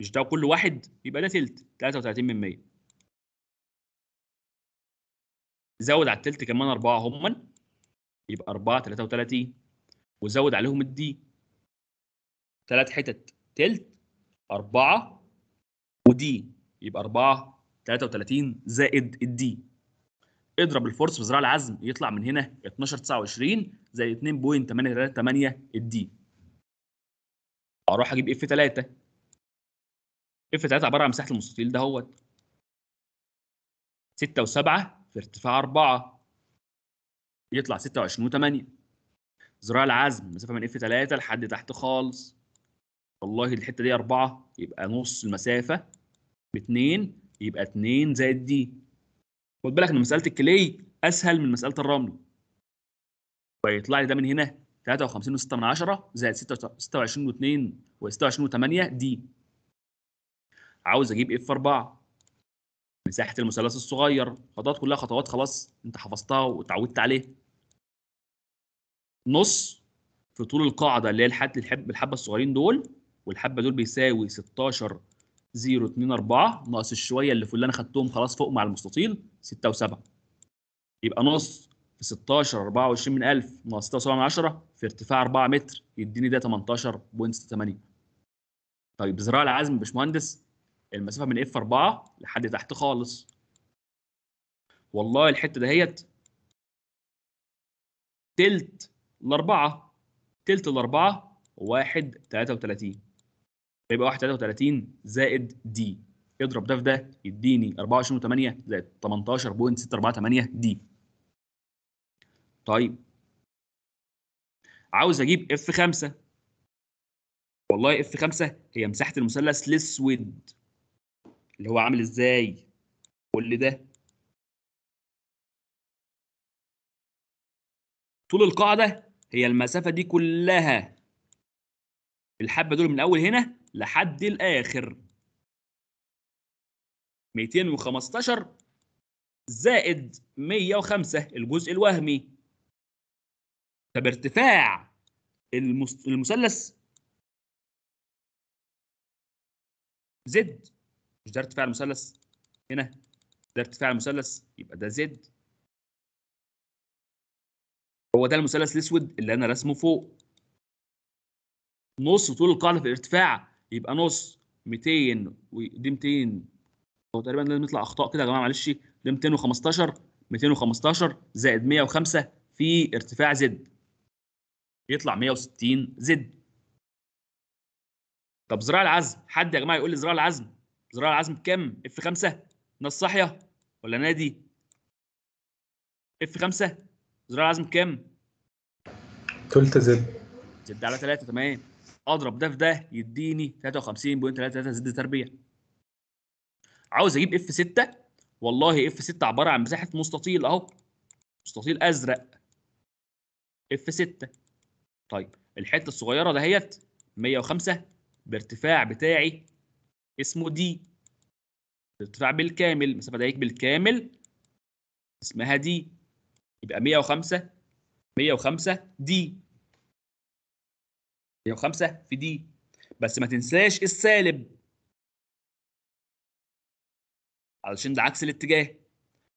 مش ده كل واحد يبقى ده تلت 33 من 100 زود على التلت كمان 4 هما يبقى 4 33 وزود عليهم الدي ثلاث حتت تلت أربعة ودي يبقى أربعة تلاتة وتلاتين زائد الدي اضرب الفورس بذراع العزم يطلع من هنا تسعة وعشرين زائد 2.838 الدي اروح اجيب اف 3 اف 3 عباره عن مساحه المستطيل ده هوت 6 و7 في ارتفاع 4 يطلع 26 و8 زراع العزم مسافه من اف 3 لحد تحت خالص والله الحته دي 4 يبقى نص المسافه ب 2 يبقى 2 زائد دي خد بالك ان مساله الكلي اسهل من مساله الرمل فيطلع لي ده من هنا 53.6 زائد 26 و2 و26 و8 دي عاوز اجيب اف 4 مساحه المثلث الصغير خطوات كلها خطوات خلاص انت حفظتها واتعودت عليها نص في طول القاعده اللي هي الحد الحب الحبه الصغيرين دول والحبه دول بيساوي 16 0 2 4 ناقص الشويه اللي في اللي انا خدتهم خلاص فوق مع المستطيل 6 و7 يبقى نص في 16 24 من 1000 ناقص 6 من 10 في ارتفاع 4 متر يديني ده 18.8 طيب ذراع العزم يا باشمهندس المسافه من اف 4 لحد تحت خالص والله الحته دهيت تلت الأربعة تلت الأربعة واحد تلاتة وتلاتين فيبقى واحد تلاتة وتلاتين زائد دي اضرب ده في ده يديني أربعة وعشرين وتمانية زائد تمنتاشر بوينت تمانية دي طيب عاوز اجيب اف خمسة والله اف خمسة هي مساحه المثلث الاسود اللي هو عامل ازاي كل ده طول القاعده هي المسافه دي كلها الحبه دول من اول هنا لحد الاخر 215 زائد 105 الجزء الوهمي طب ارتفاع المثلث زد مش ده ارتفاع المثلث هنا ده ارتفاع المثلث يبقى ده زد هو ده المثلث الاسود اللي انا رسمه فوق نص طول القاعده في الارتفاع يبقى نص 200 ودي 200 هو تقريبا لازم يطلع اخطاء كده يا جماعه معلش دي 215 215 زائد 105 في ارتفاع زد يطلع 160 زد طب ذراع العزم حد يا جماعه يقول لي ذراع العزم ذراع العزم بكام اف 5 ناس صاحيه ولا نادي اف 5 زرار عازم كام؟ ثلث زد زد على 3 تمام اضرب ده في ده يديني 53.33 زد تربيع عاوز اجيب اف 6 والله اف 6 عباره عن مساحه مستطيل اهو مستطيل ازرق اف 6 طيب الحته الصغيره دهيت 105 بارتفاع بتاعي اسمه دي ارتفاع بالكامل مسافه دهيك بالكامل اسمها دي يبقى 105 105 دي 105 في دي بس ما تنساش السالب علشان ده عكس الاتجاه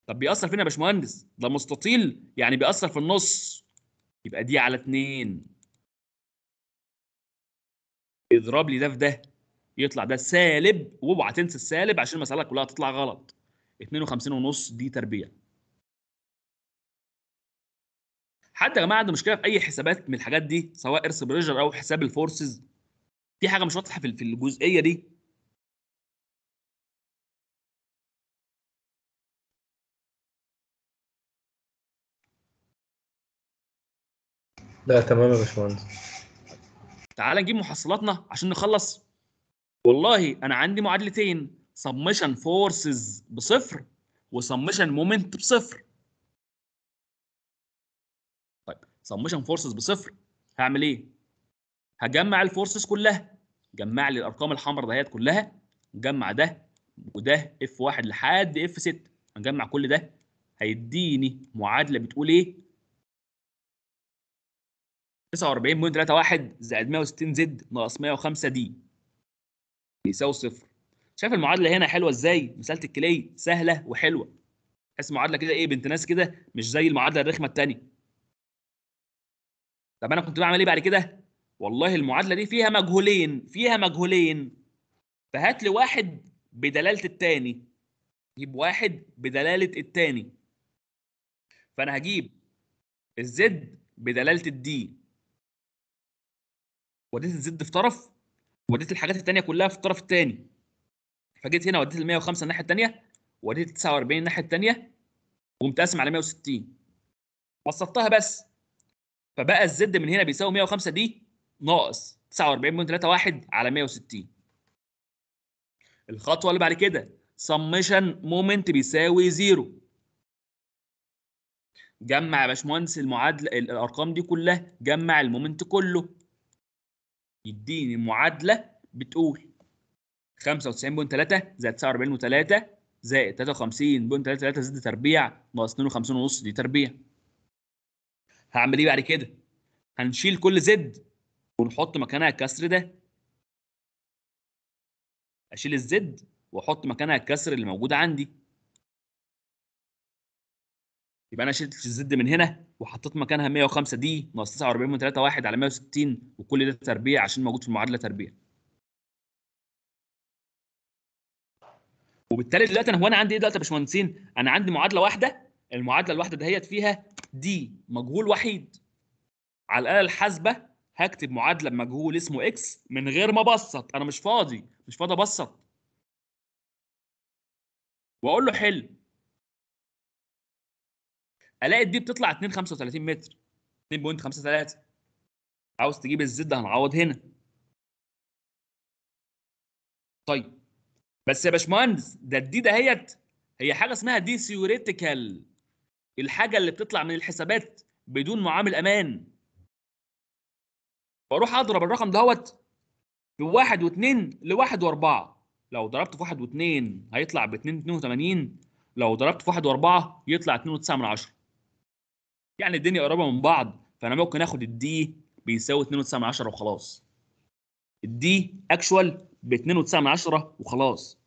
طب بيأثر فين يا باشمهندس ده مستطيل يعني بيأثر في النص يبقى دي على 2 اضرب لي ده في ده يطلع ده سالب واوعى تنسى السالب عشان المساله كلها تطلع غلط 52 ونص دي تربيع حد يا جماعه عنده مشكله في اي حسابات من الحاجات دي سواء ارث بريجر او حساب الفورسز في حاجه مش واضحه في الجزئيه دي لا تمام يا باشمهندس تعال نجيب محصلاتنا عشان نخلص والله انا عندي معادلتين سمشن فورسز بصفر وسمشن مومنت بصفر سمشن فورسز بصفر هعمل ايه؟ هجمع الفورسز كلها جمع لي الارقام الحمراء دهيت كلها جمع ده وده اف 1 لحد اف 6 هنجمع كل ده هيديني معادله بتقول ايه 49.31 زائد 160 زد ناقص 105 دي بيساوي صفر شايف المعادله هنا حلوه ازاي مساله الكلي سهله وحلوه تحس معادله كده ايه بنت ناس كده مش زي المعادله الرخمه الثانيه طب انا كنت بعمل ايه بعد كده والله المعادله دي فيها مجهولين فيها مجهولين فهات لي واحد بدلاله الثاني جيب واحد بدلاله الثاني فانا هجيب الزد بدلاله الدي وديت الزد في طرف وديت الحاجات الثانيه كلها في الطرف الثاني فجيت هنا وديت ال 105 الناحيه الثانيه وديت 49 الناحيه الثانيه وقمت على 160 بسطتها بس فبقى الزد من هنا بيساوي 105 دي ناقص 49.31 على 160 الخطوه اللي بعد كده سمشن مومنت بيساوي زيرو جمع يا باشمهندس المعادله الارقام دي كلها جمع المومنت كله يديني معادله بتقول 95.3 زائد 49.3 زائد 53.33 زائد تربيع ناقص 52.5 دي تربيع هعمل ايه بعد كده هنشيل كل زد ونحط مكانها الكسر ده اشيل الزد واحط مكانها الكسر اللي موجود عندي يبقى انا شلت الزد من هنا وحطيت مكانها 105 دي ناقص 49 من 3 1 على 160 وكل ده تربيع عشان موجود في المعادله تربيع وبالتالي دلوقتي انا هو انا عندي ايه دلوقتي يا باشمهندسين؟ انا عندي معادله واحده المعادله الواحده دهيت فيها دي مجهول وحيد على الاله الحاسبه هكتب معادله بمجهول اسمه اكس من غير ما ابسط انا مش فاضي مش فاضي ابسط واقول له حل الاقي دي بتطلع 2.35 متر 2.53 عاوز تجيب الزد هنعوض هنا طيب بس يا باشمهندس ده الدي دهيت هي حاجه اسمها دي ثيوريتيكال الحاجة اللي بتطلع من الحسابات بدون معامل أمان بروح أضرب الرقم دهوت في واحد واتنين لواحد واربعة لو ضربت في واحد واتنين هيطلع باتنين اتنين وتمانين لو ضربت في واحد واربعة يطلع اتنين وتسعة من عشرة يعني الدنيا قريبة من بعض فأنا ممكن أخد الدي بيساوي اتنين وتسعة من عشرة وخلاص الدي اكشوال باتنين وتسعة من عشرة وخلاص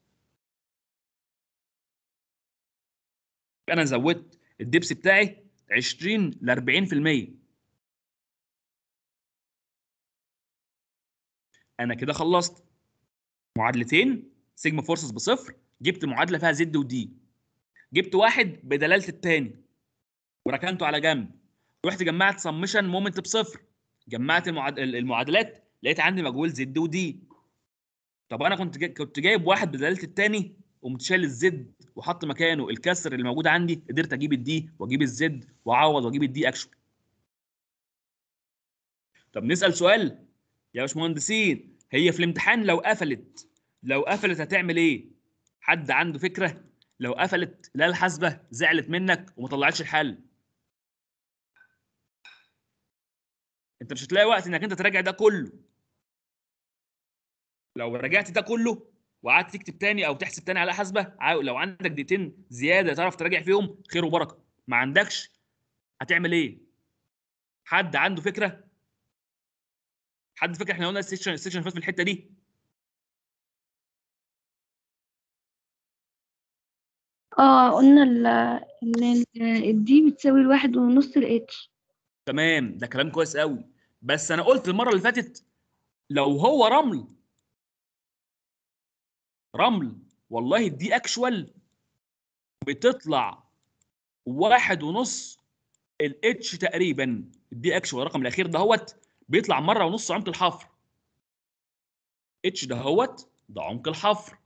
أنا زودت الدبس بتاعي 20 ل 40% انا كده خلصت معادلتين سيجما فورسز بصفر جبت معادله فيها زد ودي جبت واحد بدلاله الثاني وركنته على جنب رحت جمعت سمشن مومنت بصفر جمعت المعادلات لقيت عندي مجهول زد ودي طب انا كنت كنت جايب واحد بدلاله الثاني قمت شال الزد وحط مكانه الكسر اللي موجود عندي قدرت اجيب الدي واجيب الزد واعوض واجيب الدي اكشن طب نسال سؤال يا باشمهندسين هي في الامتحان لو قفلت لو قفلت هتعمل ايه حد عنده فكره لو قفلت لا الحاسبه زعلت منك وما طلعتش الحل انت مش هتلاقي وقت انك انت تراجع ده كله لو رجعت ده كله وقعدت تكتب تاني او تحسب تاني على حسبه لو عندك دقيقتين زياده تعرف تراجع فيهم خير وبركه ما عندكش هتعمل ايه حد عنده فكره حد فاكر احنا قلنا السيكشن السيكشن فات في الحته دي اه قلنا ان الدي بتساوي الواحد ونص الاتش تمام ده كلام كويس قوي بس انا قلت المره اللي فاتت لو هو رمل رمل والله دي اكشوال بتطلع واحد ونص الاتش تقريبا دي اكشوال الرقم الاخير دهوت بيطلع مره ونص عمق الحفر اتش دهوت ده عمق الحفر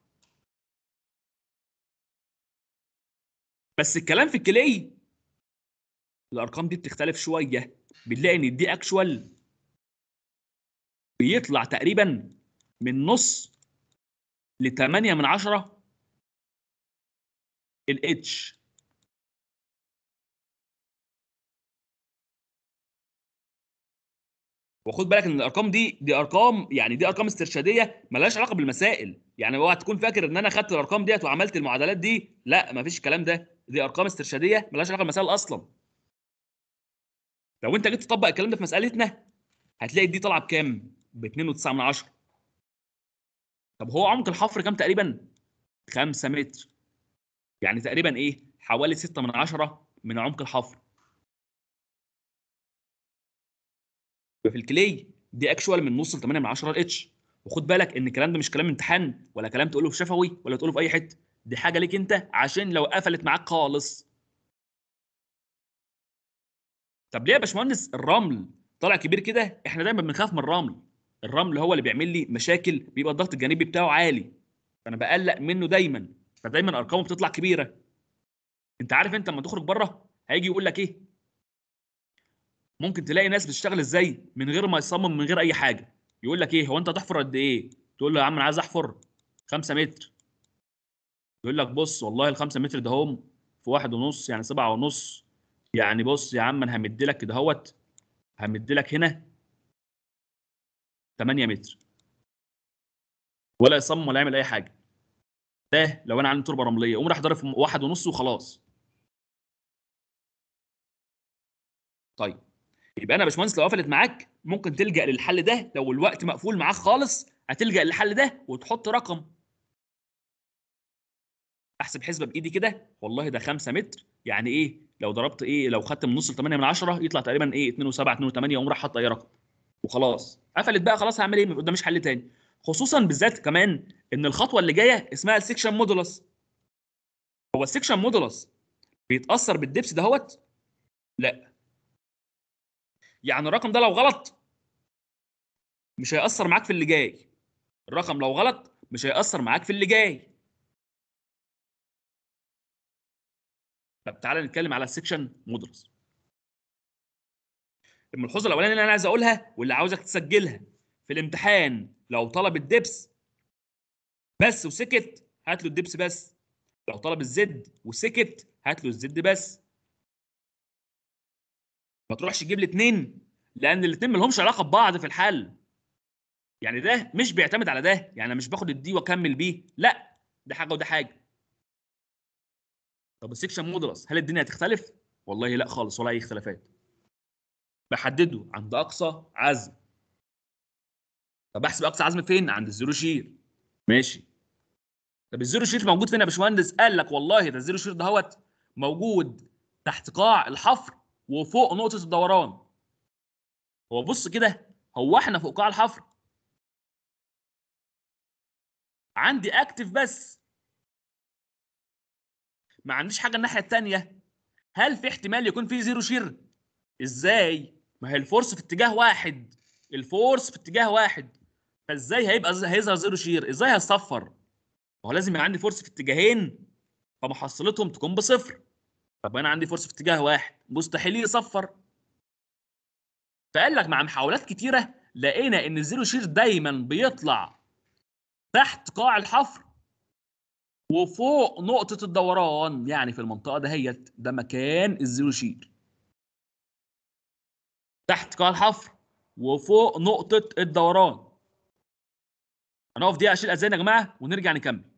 بس الكلام في الكلي الارقام دي بتختلف شويه بنلاقي ان الدي اكشوال بيطلع تقريبا من نص ل 8 من 10 الاتش وخد بالك ان الارقام دي دي ارقام يعني دي ارقام استرشاديه ملهاش علاقه بالمسائل يعني اوعى تكون فاكر ان انا خدت الارقام ديت وعملت المعادلات دي لا مفيش الكلام ده دي ارقام استرشاديه ملهاش علاقه بالمسائل اصلا لو انت جيت تطبق الكلام ده في مسالتنا هتلاقي دي طالعه بكام ب 2.9 طب هو عمق الحفر كام تقريبا 5 متر يعني تقريبا ايه حوالي 6 من 10 من عمق الحفر في الكلي دي اكشوال من نص ل 8 من 10 الاتش وخد بالك ان الكلام ده مش كلام امتحان ولا كلام تقوله في شفوي ولا تقوله في اي حته دي حاجه ليك انت عشان لو قفلت معاك خالص طب ليه يا باشمهندس الرمل طالع كبير كده احنا دايما بنخاف من الرمل الرمل هو اللي بيعمل لي مشاكل بيبقى الضغط الجانبي بتاعه عالي فانا بقلق منه دايما فدايما ارقامه بتطلع كبيره انت عارف انت لما تخرج بره هيجي يقول لك ايه ممكن تلاقي ناس بتشتغل ازاي من غير ما يصمم من غير اي حاجه يقول لك ايه هو انت هتحفر قد ايه تقول له يا عم انا عايز احفر 5 متر يقول لك بص والله ال 5 متر ده هم في واحد ونص يعني سبعة ونص يعني بص يا عم انا همد لك كده اهوت همد لك هنا 8 متر ولا يصمم ولا يعمل اي حاجه ده لو انا عندي تربه رمليه قوم راح ضارب واحد ونص وخلاص طيب يبقى انا يا باشمهندس لو قفلت معاك ممكن تلجا للحل ده لو الوقت مقفول معاك خالص هتلجا للحل ده وتحط رقم احسب حسبه بايدي كده والله ده 5 متر يعني ايه لو ضربت ايه لو خدت من نص ل 8 من 10 يطلع تقريبا ايه 2.7 2.8 اقوم راح حاطط اي رقم وخلاص قفلت بقى خلاص هعمل ايه ما قداميش حل تاني خصوصا بالذات كمان ان الخطوه اللي جايه اسمها السكشن مودولس هو السكشن مودولس بيتاثر بالدبس دهوت لا يعني الرقم ده لو غلط مش هيأثر معاك في اللي جاي الرقم لو غلط مش هيأثر معاك في اللي جاي طب تعالى نتكلم على السكشن مودولس الملحوظه الاولانيه اللي انا عايز اقولها واللي عاوزك تسجلها في الامتحان لو طلب الدبس بس وسكت هات له الدبس بس لو طلب الزد وسكت هات له الزد بس ما تروحش تجيب الاثنين لان الاثنين ما لهمش علاقه ببعض في الحل يعني ده مش بيعتمد على ده يعني انا مش باخد الدي واكمل بيه لا ده حاجه وده حاجه طب السكشن مدرس هل الدنيا هتختلف والله لا خالص ولا اي اختلافات بحدده عند اقصى عزم طب احسب اقصى عزم فين عند الزيرو شير ماشي طب الزيرو شير موجود فين يا باشمهندس قال لك والله ده الزيرو شير دهوت موجود تحت قاع الحفر وفوق نقطه الدوران هو بص كده هو احنا فوق قاع الحفر عندي اكتف بس ما عنديش حاجه الناحيه الثانيه هل في احتمال يكون في زيرو شير ازاي ما هي الفورس في اتجاه واحد الفورس في اتجاه واحد فازاي هيبقى هيظهر زيرو شير ازاي هيصفر ما هو لازم يبقى عندي فورس في اتجاهين فمحصلتهم تكون بصفر طب انا عندي فرصه في اتجاه واحد مستحيل يصفر فقال لك مع محاولات كتيره لقينا ان الزيرو شير دايما بيطلع تحت قاع الحفر وفوق نقطه الدوران يعني في المنطقه دهيت ده مكان الزيرو شير تحت قاع الحفر وفوق نقطه الدوران هنقف دقيقه اشيل ازاي يا جماعه ونرجع نكمل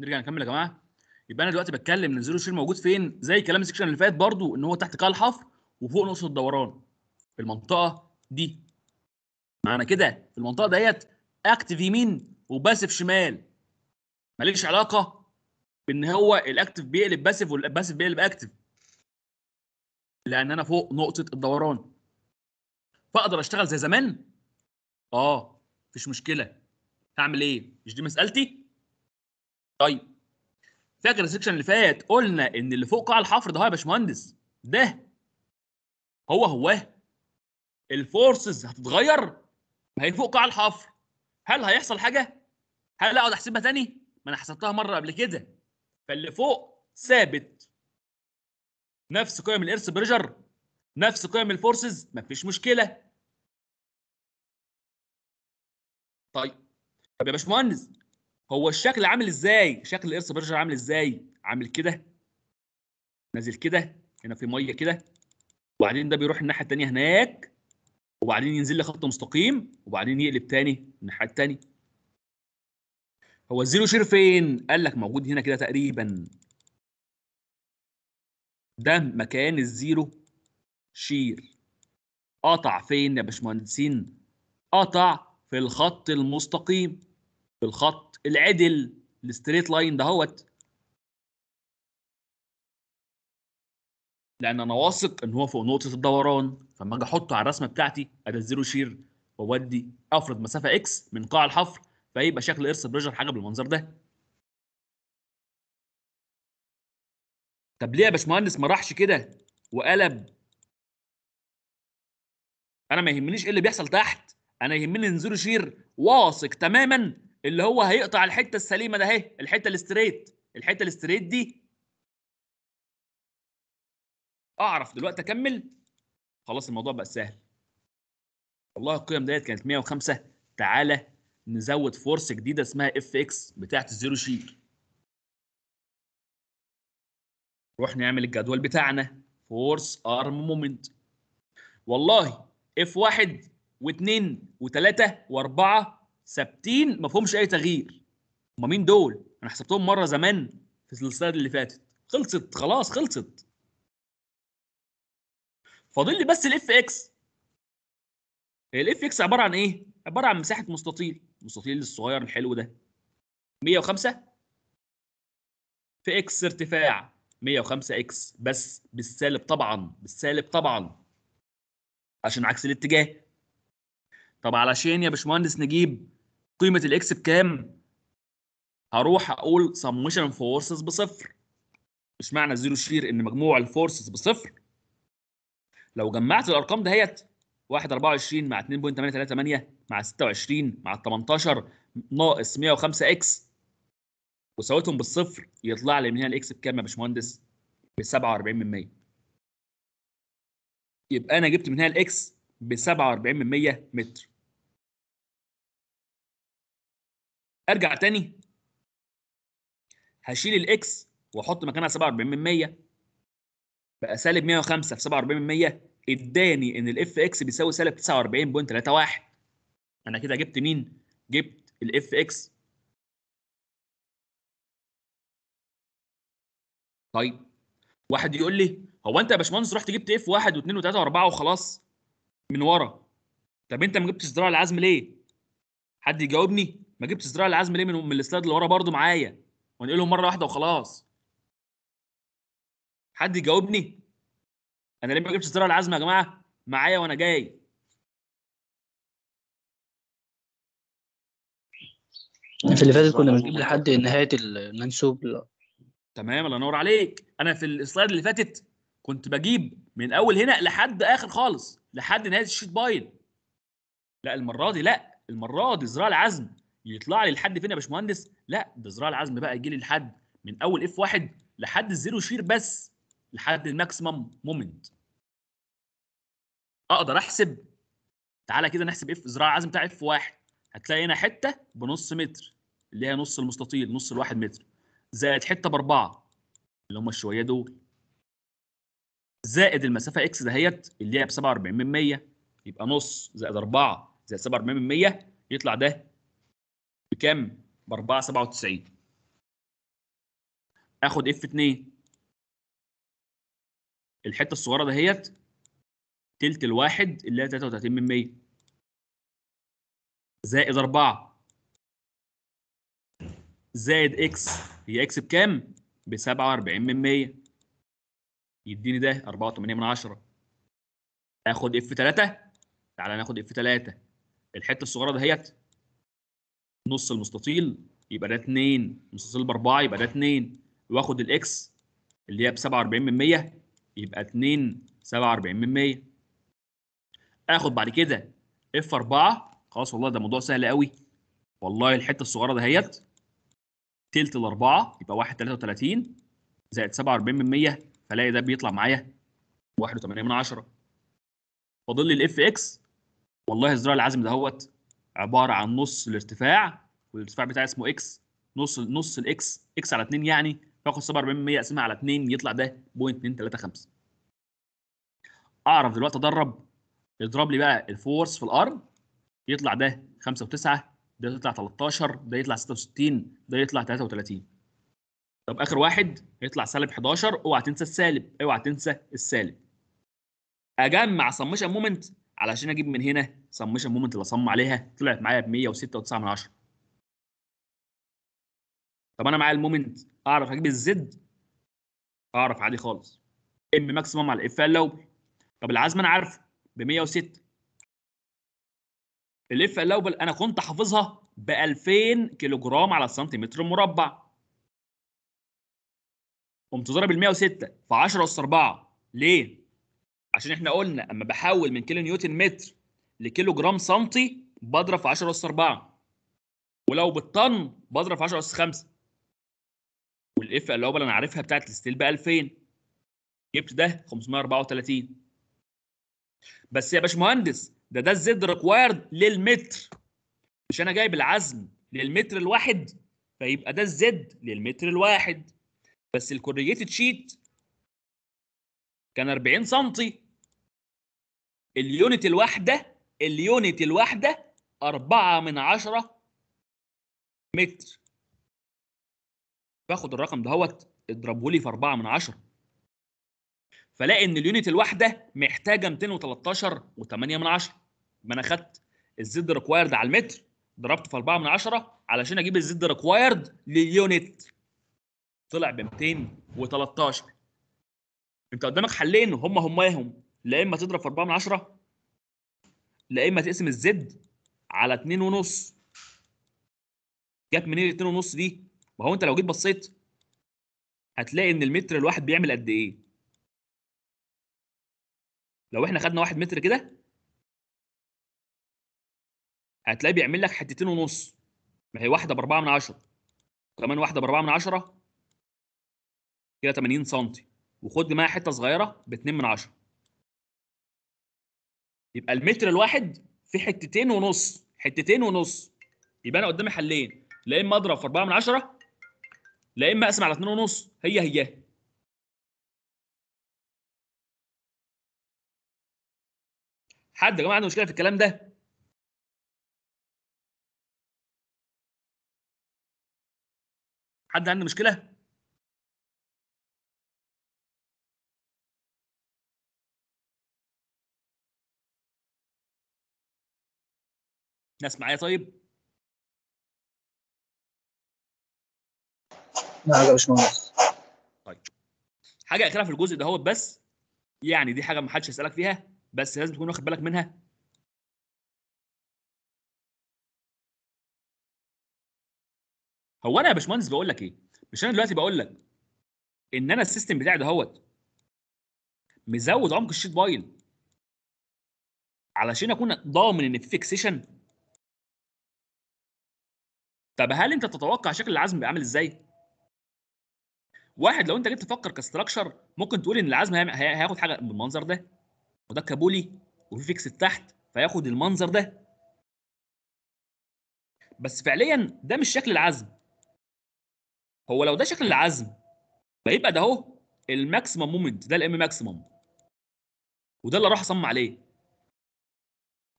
نرجع نكمل يا جماعه يبقى انا دلوقتي بتكلم ان الزيرو شير موجود فين زي كلام السكشن اللي فات برضو ان هو تحت قاع الحفر وفوق نقطه الدوران في المنطقه دي معنى كده في المنطقه ديت اكتف يمين وباسف شمال ماليش علاقه بان هو الاكتف بيقلب باسف والباسف بيقلب اكتف لان انا فوق نقطه الدوران فاقدر اشتغل زي زمان اه مفيش مشكله هعمل ايه مش دي مسالتي طيب فاكر السكشن اللي فات قلنا ان اللي فوق قاع الحفر ده هو يا باشمهندس ده هو هو الفورسز هتتغير ما هي فوق قاع الحفر هل هيحصل حاجه هل اقعد احسبها تاني ما انا حسبتها مره قبل كده فاللي فوق ثابت نفس قيم الارث بريجر نفس قيم الفورسز مفيش مشكله طيب طب يا باشمهندس هو الشكل عامل ازاي شكل الارث بريشر عامل ازاي عامل كده نازل كده هنا في ميه كده وبعدين ده بيروح الناحيه الثانيه هناك وبعدين ينزل لي خط مستقيم وبعدين يقلب تاني الناحيه الثانيه هو الزيرو شير فين قال لك موجود هنا كده تقريبا ده مكان الزيرو شير قطع فين يا باشمهندسين قطع في الخط المستقيم في الخط العدل الستريت لاين دهوت لان انا واثق ان هو فوق نقطه الدوران فلما اجي احطه على الرسمه بتاعتي ادي الزيرو شير واودي افرض مسافه اكس من قاع الحفر فيبقى شكل ارث بريجر حاجه بالمنظر ده طب ليه يا باشمهندس ما راحش كده وقلب انا ما يهمنيش ايه اللي بيحصل تحت انا يهمني ان زيرو شير واثق تماما اللي هو هيقطع الحته السليمه ده اهي الحته الاستريت الحته الاستريت دي اعرف دلوقتي اكمل خلاص الموضوع بقى سهل والله القيم ديت كانت 105 تعالى نزود فورس جديده اسمها اف اكس بتاعت الزيرو شيك نروح نعمل الجدول بتاعنا فورس ارم مومنت والله اف واحد واثنين وثلاثه واربعه ثابتين ما فيهمش اي تغيير هم مين دول انا حسبتهم مره زمان في السلسله اللي فاتت خلصت خلاص خلصت فاضل لي بس الاف اكس الاف اكس عباره عن ايه عباره عن مساحه مستطيل المستطيل الصغير الحلو ده 105 في اكس ارتفاع 105 اكس بس بالسالب طبعا بالسالب طبعا عشان عكس الاتجاه طب علشان يا باشمهندس نجيب قيمه الاكس بكام هروح اقول سمشن فورسز بصفر مش معنى زيرو شير ان مجموع الفورسز بصفر لو جمعت الارقام دهيت 1 24 مع 2.838 مع 26 مع 18 ناقص 105 اكس وساويتهم بالصفر يطلع لي من هنا الاكس بكام يا باشمهندس؟ ب 47% يبقى انا جبت من هنا الاكس ب 47% متر ارجع تاني هشيل الاكس واحط مكانها 47 من 100 بقى سالب 105 في 47 من 100 اداني ان الاف اكس بيساوي سالب 49.31 انا كده جبت مين؟ جبت الاف اكس طيب واحد يقول لي هو انت يا باشمهندس رحت جبت اف 1 و2 و3 و4 وخلاص من ورا طب انت ما جبتش ذراع العزم ليه؟ حد يجاوبني ما جبتش زراعه العزم ليه من من السلايد اللي ورا برضه معايا وانقلهم مره واحده وخلاص حد يجاوبني انا ليه ما جبتش زراعه العزم يا جماعه معايا وانا جاي في اللي فاتت كنا بنجيب لحد نهايه المنسوب لا. تمام الله ينور عليك انا في السلايد اللي فاتت كنت بجيب من اول هنا لحد اخر خالص لحد نهايه الشيت باين لا المره دي لا المره دي زراعه العزم يطلع لي لحد فين يا باشمهندس؟ لا بذراع العزم بقى يجي لي لحد من اول اف 1 لحد الزيرو شير بس لحد الماكسيمم مومنت اقدر احسب تعالى كده نحسب اف ذراع العزم بتاع اف 1 هتلاقي هنا حته بنص متر اللي هي نص المستطيل نص الواحد متر زائد حته باربعه اللي هم الشويه دول زائد المسافه اكس دهيت اللي هي ب 47 من 100 يبقى نص زائد 4 زائد 47 من 100 يطلع ده بكام؟ ب 4 97 اخد اف 2 الحته الصغيره دهيت تلت الواحد اللي هي 33 من 100 زائد 4 زائد اكس هي اكس بكام؟ ب 47 من 100 يديني ده 4.8 من 10 اخد اف 3 تعالى ناخد اف 3 الحته الصغيره دهيت نص المستطيل يبقى ده 2 مستطيل ب 4 يبقى ده 2 واخد الاكس اللي هي ب 47% يبقى 2 47% اخد بعد كده اف 4 خلاص والله ده موضوع سهل قوي والله الحته الصغيره دهيت تلت الاربعه يبقى 1 33 زائد 47% فلاقي ده بيطلع معايا 1.8 فاضل لي الاف اكس والله الزراعه العازم دهوت عباره عن نص الارتفاع والارتفاع بتاعي اسمه اكس نص نص الاكس اكس على 2 يعني فاخد 47% اقسمها على 2 يطلع ده 0.235 اعرف دلوقتي ادرب اضرب لي بقى الفورس في الارض يطلع ده 5 و9 ده يطلع 13 ده يطلع 66 ده يطلع 33 طب اخر واحد هيطلع سالب 11 اوعى تنسى السالب اوعى تنسى السالب اجمع سمشن مومنت علشان اجيب من هنا سمشن مومنت اللي اصم عليها طلعت معايا ب 106.9 من 10 طب انا معايا المومنت اعرف اجيب الزد اعرف عادي خالص ام ماكسيمم على الاف اللوبل طب العزم انا عارفه ب 106 الاف اللوبل انا كنت حافظها ب 2000 كيلو جرام على السنتيمتر مربع قمت ضارب ال 106 في 10 اس 4 ليه؟ عشان احنا قلنا اما بحول من كيلو نيوتن متر لكيلو جرام سنتي بضرب في 10 اس 4 ولو بالطن بضرب في 10 اس 5 والاف اللوبل انا عارفها بتاعت الستيل ب 2000 جبت ده 534 بس يا باشمهندس ده ده الزد ريكوايرد للمتر مش انا جايب العزم للمتر الواحد فيبقى ده الزد للمتر الواحد بس الكوريجيتد شيت كان 40 سم اليونت الواحده اليونت الواحده 4 من عشرة متر باخد الرقم دهوت اضربه لي في 4 من عشرة فلاقي ان اليونت الواحده محتاجه 213 و8 من عشرة ما انا أخدت الزد ريكوايرد على المتر ضربته في 4 من 10 علشان اجيب الزد ريكوايرد لليونت طلع ب 213 انت قدامك حلين هما هم هما لا اما تضرب في 4 من 10 لا اما تقسم الزد على 2 ونص جت منين ال 2 ونص دي ما هو انت لو جيت بصيت هتلاقي ان المتر الواحد بيعمل قد ايه لو احنا خدنا واحد متر كده هتلاقي بيعمل لك حتتين ونص ما هي واحده باربعه من عشره كمان واحده باربعه من عشره كده 80 سم وخد معاها حته صغيره باتنين من عشره يبقى المتر الواحد في حتتين ونص حتتين ونص يبقى انا قدامي حلين لا اما اضرب في 4 من 10 لا اما اقسم على 2 ونص هي هي حد يا جماعه عنده مشكله في الكلام ده حد عنده مشكله ناس معايا طيب؟ لا يا باشمهندس طيب حاجه اخيره في الجزء ده هو بس يعني دي حاجه ما حدش هيسالك فيها بس لازم تكون واخد بالك منها هو انا يا باشمهندس بقول لك ايه مش انا دلوقتي بقول لك ان انا السيستم بتاعي دهوت مزود عمق الشيت بايل علشان اكون ضامن ان في فيكسيشن طب هل انت تتوقع شكل العزم بيبقى عامل ازاي؟ واحد لو انت جيت تفكر كستراكشر ممكن تقول ان العزم هياخد حاجه بالمنظر ده وده كابولي وفي فيكس تحت فياخد المنظر ده بس فعليا ده مش شكل العزم هو لو ده شكل العزم فيبقى ده اهو الماكسيمم مومنت ده الام ماكسيمم وده اللي راح اصمم عليه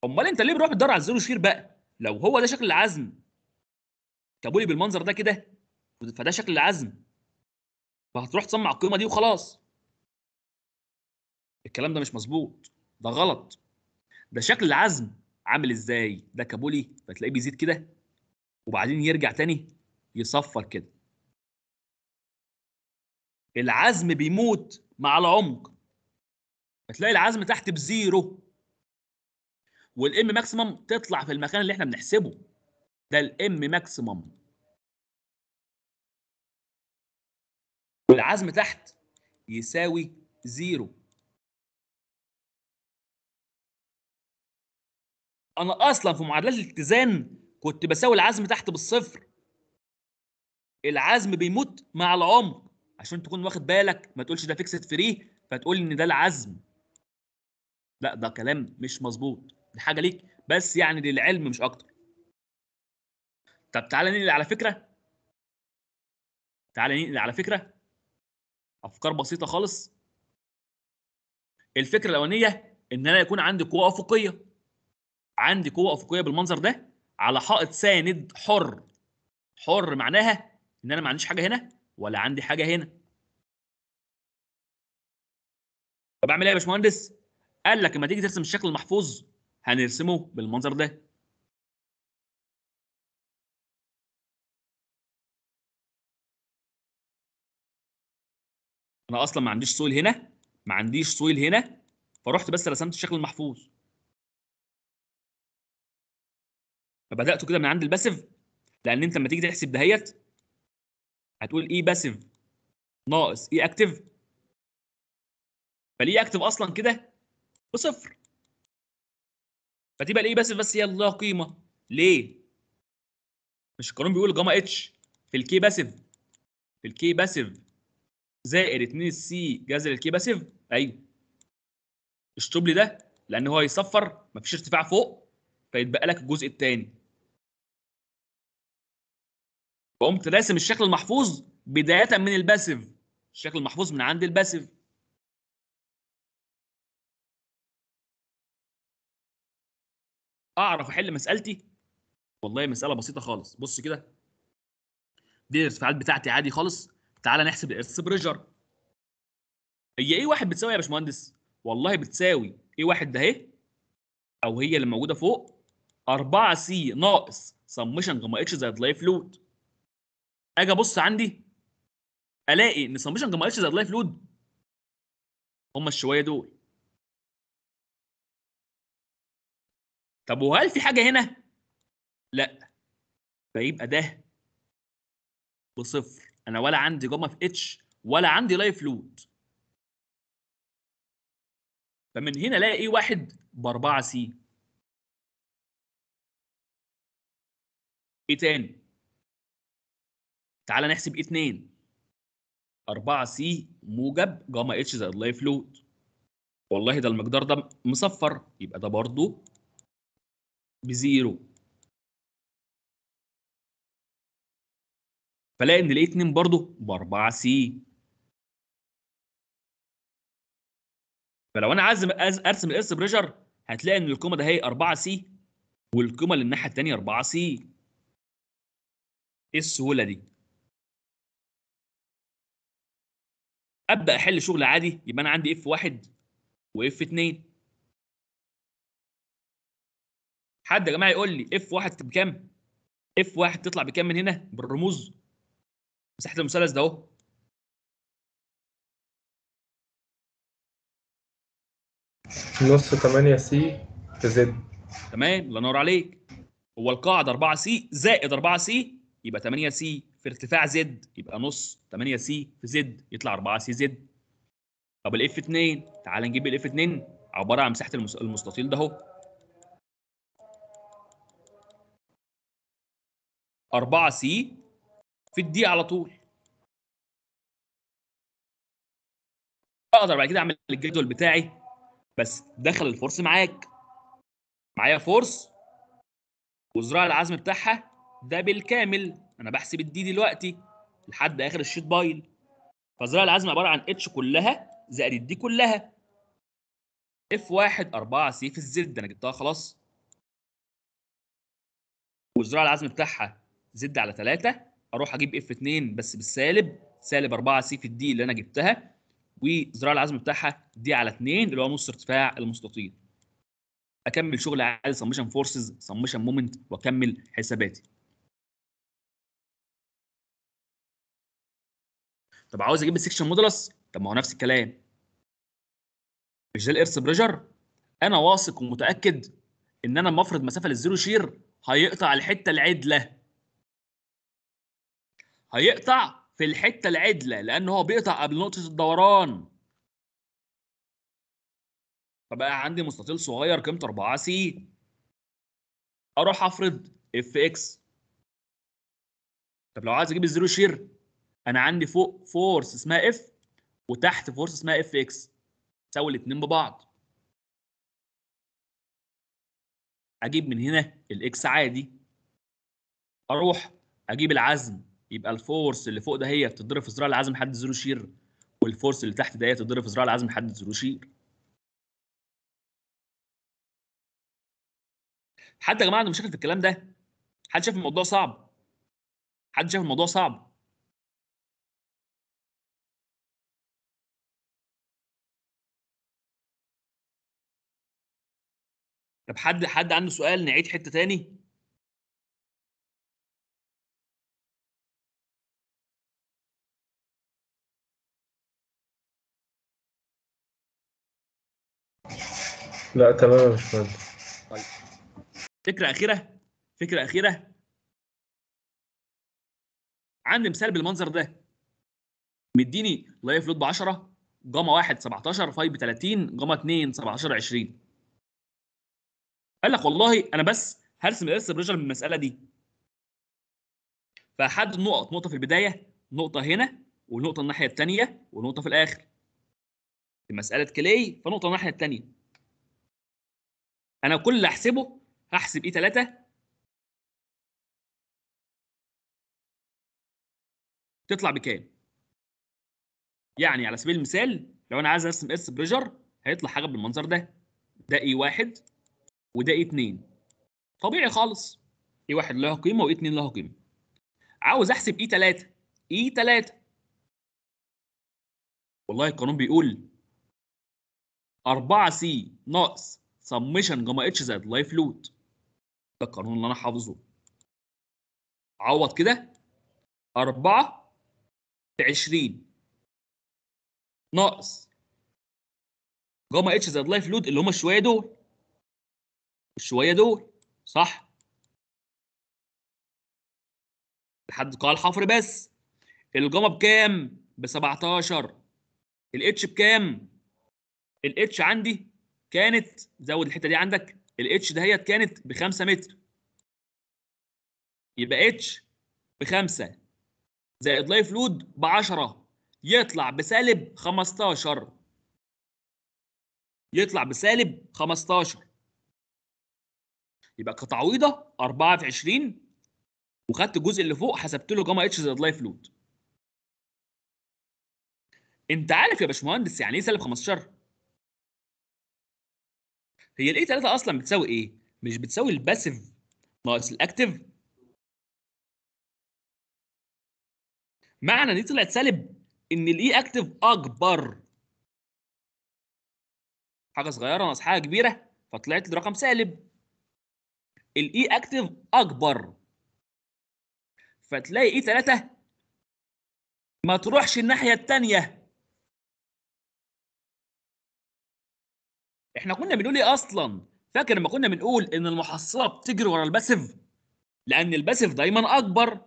امال انت ليه بتروح بتدور على الزيرو شير بقى لو هو ده شكل العزم لي بالمنظر ده كده فده شكل العزم فهتروح تصمع القيمه دي وخلاص الكلام ده مش مظبوط ده غلط ده شكل العزم عامل ازاي ده كابولي فتلاقيه بيزيد كده وبعدين يرجع تاني يصفر كده العزم بيموت مع العمق فتلاقي العزم تحت بزيرو والام ماكسيمم تطلع في المكان اللي احنا بنحسبه ده الام ماكسيمم والعزم تحت يساوي زيرو انا اصلا في معادلات الاتزان كنت بساوي العزم تحت بالصفر العزم بيموت مع العمق عشان تكون واخد بالك ما تقولش ده فيكسد فري فتقول ان ده العزم لا ده كلام مش مظبوط دي حاجه ليك بس يعني للعلم مش اكتر طب تعالى ننقل على فكره تعالى ننقل على فكره افكار بسيطه خالص الفكره الاولانيه ان انا يكون عندي قوه افقيه عندي قوه افقيه بالمنظر ده على حائط ساند حر حر معناها ان انا ما عنديش حاجه هنا ولا عندي حاجه هنا طب اعمل ايه يا باشمهندس قال لك لما تيجي ترسم الشكل المحفوظ هنرسمه بالمنظر ده انا اصلا ما عنديش سويل هنا ما عنديش سويل هنا فرحت بس رسمت الشكل المحفوظ فبدات كده من عند الباسيف لان انت لما تيجي تحسب دهيت هتقول اي باسيف ناقص اي اكتف فالاي اكتف اصلا كده بصفر فتبقى الاي باسيف بس هي لها قيمه ليه؟ مش القانون بيقول جاما اتش في الكي باسيف في الكي باسيف زائد 2 السي جذر الكي باسيف ايوه اشطب لي ده لان هو هيصفر مفيش ارتفاع فوق فيتبقى لك الجزء الثاني فقمت راسم الشكل المحفوظ بدايه من الباسيف الشكل المحفوظ من عند الباسيف اعرف احل مسالتي والله مساله بسيطه خالص بص كده دي الارتفاعات بتاعتي عادي خالص تعالى نحسب الارث بريجر هي ايه واحد بتساوي يا باشمهندس والله بتساوي ايه واحد ده اهي او هي اللي موجوده فوق 4 سي ناقص سمشن جاما اتش زائد لايف لود اجي ابص عندي الاقي ان سمشن جاما اتش زائد لايف لود هم الشويه دول طب وهل في حاجه هنا لا فيبقى ده بصفر انا ولا عندي جامه في اتش ولا عندي لايف لود فمن هنا الاقي إيه واحد ب 4 سي ايه تاني تعال نحسب ايه 4 سي موجب جاما اتش زائد لايف لود والله ده المقدار ده مصفر يبقى ده برضه بزيرو فلاقي ان الاي 2 برضه ب 4 سي فلو انا عايز ارسم الاس بريشر هتلاقي ان الكومه ده هي 4 سي والكومه اللي الناحيه الثانيه 4 سي ايه السهوله دي ابدا احل شغل عادي يبقى انا عندي اف 1 واف 2 حد يا جماعه يقول لي اف 1 بكام اف 1 تطلع بكام من هنا بالرموز مساحه المثلث ده اهو نص 8 سي في زد تمام الله ينور عليك هو القاعده 4 سي زائد 4 سي يبقى 8 سي في ارتفاع زد يبقى نص 8 سي في زد يطلع 4 سي زد طب الاف 2 تعال نجيب الاف 2 عباره عن مساحه المستطيل ده اهو 4 سي في الدقيقه على طول اقدر بعد كده اعمل الجدول بتاعي بس دخل الفورس معاك معايا فورس وزراع العزم بتاعها ده بالكامل انا بحسب الدي دلوقتي لحد اخر الشيت بايل فزراع العزم عباره عن اتش كلها زائد الدي كلها اف 1 4 سي في الزد انا جبتها خلاص وزراع العزم بتاعها زد على 3 اروح اجيب اف 2 بس بالسالب سالب 4 سي في الدي اللي انا جبتها وزراع العزم بتاعها دي على 2 اللي هو نص ارتفاع المستطيل اكمل شغل على سمشن فورسز سمشن مومنت واكمل حساباتي طب عاوز اجيب السكشن مودلس طب ما هو نفس الكلام مش ده الارث بريجر انا واثق ومتاكد ان انا لما افرض مسافه للزيرو شير هيقطع الحته العدله هيقطع في الحته العدله لان هو بيقطع قبل نقطه الدوران فبقى عندي مستطيل صغير قيمته 4 سي اروح افرض اف اكس طب لو عايز اجيب الزيرو شير انا عندي فوق فورس اسمها اف وتحت فورس اسمها اف اكس تساوي الاثنين ببعض اجيب من هنا الاكس عادي اروح اجيب العزم يبقى الفورس اللي فوق ده هي تضرب في ذراع العزم حد زيرو شير والفورس اللي تحت ده هي تتضرب في ذراع العزم حد زيرو شير حد يا جماعه عنده مشاكل في الكلام ده حد شايف الموضوع صعب حد شايف الموضوع صعب طب حد حد عنده سؤال نعيد حته تاني لا تمام مش فاهم طيب فكره اخيره فكره اخيره عندي مثال بالمنظر ده مديني لايف لود ب 10 جاما 1 17 فاي ب 30 جاما 2 17 20 قال لك والله انا بس هرسم الاس بريشر من المساله دي فحد نقط نقطه في البدايه نقطه هنا ونقطه الناحيه الثانيه ونقطه في الاخر في مساله كلي فنقطه الناحيه الثانيه انا كل اللي احسبه هحسب اي 3 تطلع بكام يعني على سبيل المثال لو انا عايز ارسم اس بريجر هيطلع حاجه بالمنظر ده ده اي 1 وده اي 2 طبيعي خالص اي 1 له قيمه واي 2 له قيمه عاوز احسب اي 3 اي 3 والله القانون بيقول 4 سي ناقص سميشن جاما اتش زائد لايف لود ده القانون اللي انا حافظه عوض كده 4 في 20 ناقص جاما اتش زائد لايف لود اللي هم الشويه دول الشويه دول صح لحد قاع الحفر بس الجاما بكام ب 17 الاتش بكام الاتش عندي كانت زود الحته دي عندك الاتش دهيت كانت ب 5 متر يبقى اتش ب 5 زائد لايف لود ب 10 يطلع بسالب 15 يطلع بسالب 15 يبقى كتعويضه 4 في 20 وخدت الجزء اللي فوق حسبت له جاما اتش زائد لايف لود انت عارف يا باشمهندس يعني ايه سالب 15 هي الاي 3 اصلا بتساوي ايه؟ مش بتساوي الباسيف ناقص الاكتف معنى ان دي طلعت سالب ان الاي اكتف e اكبر حاجه صغيره ناقص حاجه كبيره فطلعت الرقم سالب الاي اكتف e اكبر فتلاقي e اي 3 ما تروحش الناحيه الثانيه احنا كنا بنقول ايه اصلا فاكر لما كنا بنقول ان المحصله بتجري ورا الباسيف لان الباسيف دايما اكبر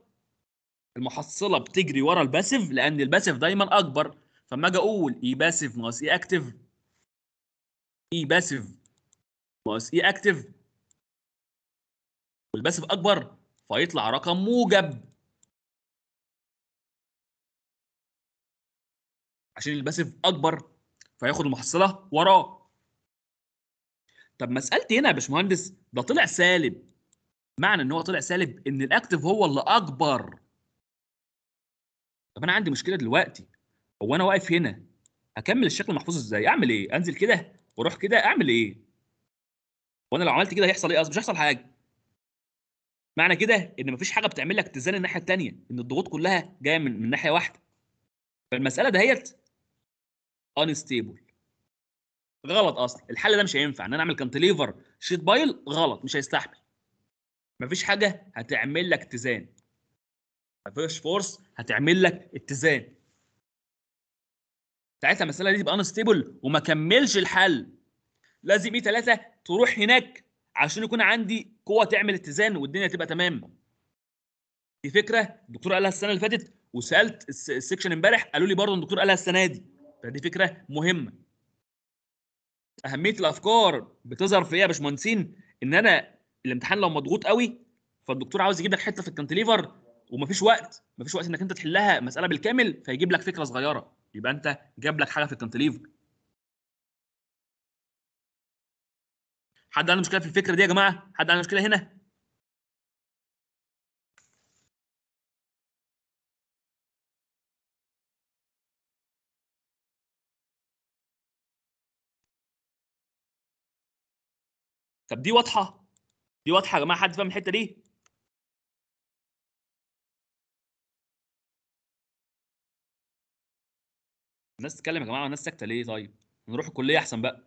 المحصله بتجري ورا الباسيف لان الباسيف دايما اكبر فما اجي اقول اي باسيف ناقص اي اكتف اي باسيف ناقص اي اكتف والباسيف اكبر فيطلع رقم موجب عشان الباسيف اكبر فياخد المحصله وراه طب مسالتي هنا يا باشمهندس ده طلع سالب معنى ان هو طلع سالب ان الاكتف هو اللي اكبر طب انا عندي مشكله دلوقتي هو انا واقف هنا هكمل الشكل المحفوظ ازاي اعمل ايه انزل كده واروح كده اعمل ايه وانا لو عملت كده هيحصل ايه اصلا مش هيحصل حاجه معنى كده ان مفيش حاجه بتعمل لك اتزان الناحيه الثانيه ان الضغوط كلها جايه من من ناحيه واحده فالمساله دهيت انستيبل غلط اصلا الحل ده مش هينفع ان انا اعمل كانتليفر شيت بايل غلط مش هيستحمل مفيش حاجه هتعمل لك اتزان مفيش فورس هتعمل لك اتزان ساعتها المساله دي تبقى انستيبل وما كملش الحل لازم ايه ثلاثه تروح هناك عشان يكون عندي قوه تعمل اتزان والدنيا تبقى تمام دي فكره الدكتور قالها السنه اللي فاتت وسالت السكشن امبارح قالوا لي برضه الدكتور قالها السنه دي فدي فكره مهمه اهميه الافكار بتظهر في ايه يا باشمهندسين ان انا الامتحان لو مضغوط قوي فالدكتور عاوز يجيب لك حته في الكانتليفر ومفيش وقت مفيش وقت انك انت تحلها مساله بالكامل فيجيب لك فكره صغيره يبقى انت جاب لك حاجه في الكانتليفر حد عنده مشكله في الفكره دي يا جماعه حد عنده مشكله هنا طب دي واضحه دي واضحه يا جماعه حد فاهم الحته دي الناس تتكلم يا جماعه والناس ساكته ليه طيب نروح الكليه احسن بقى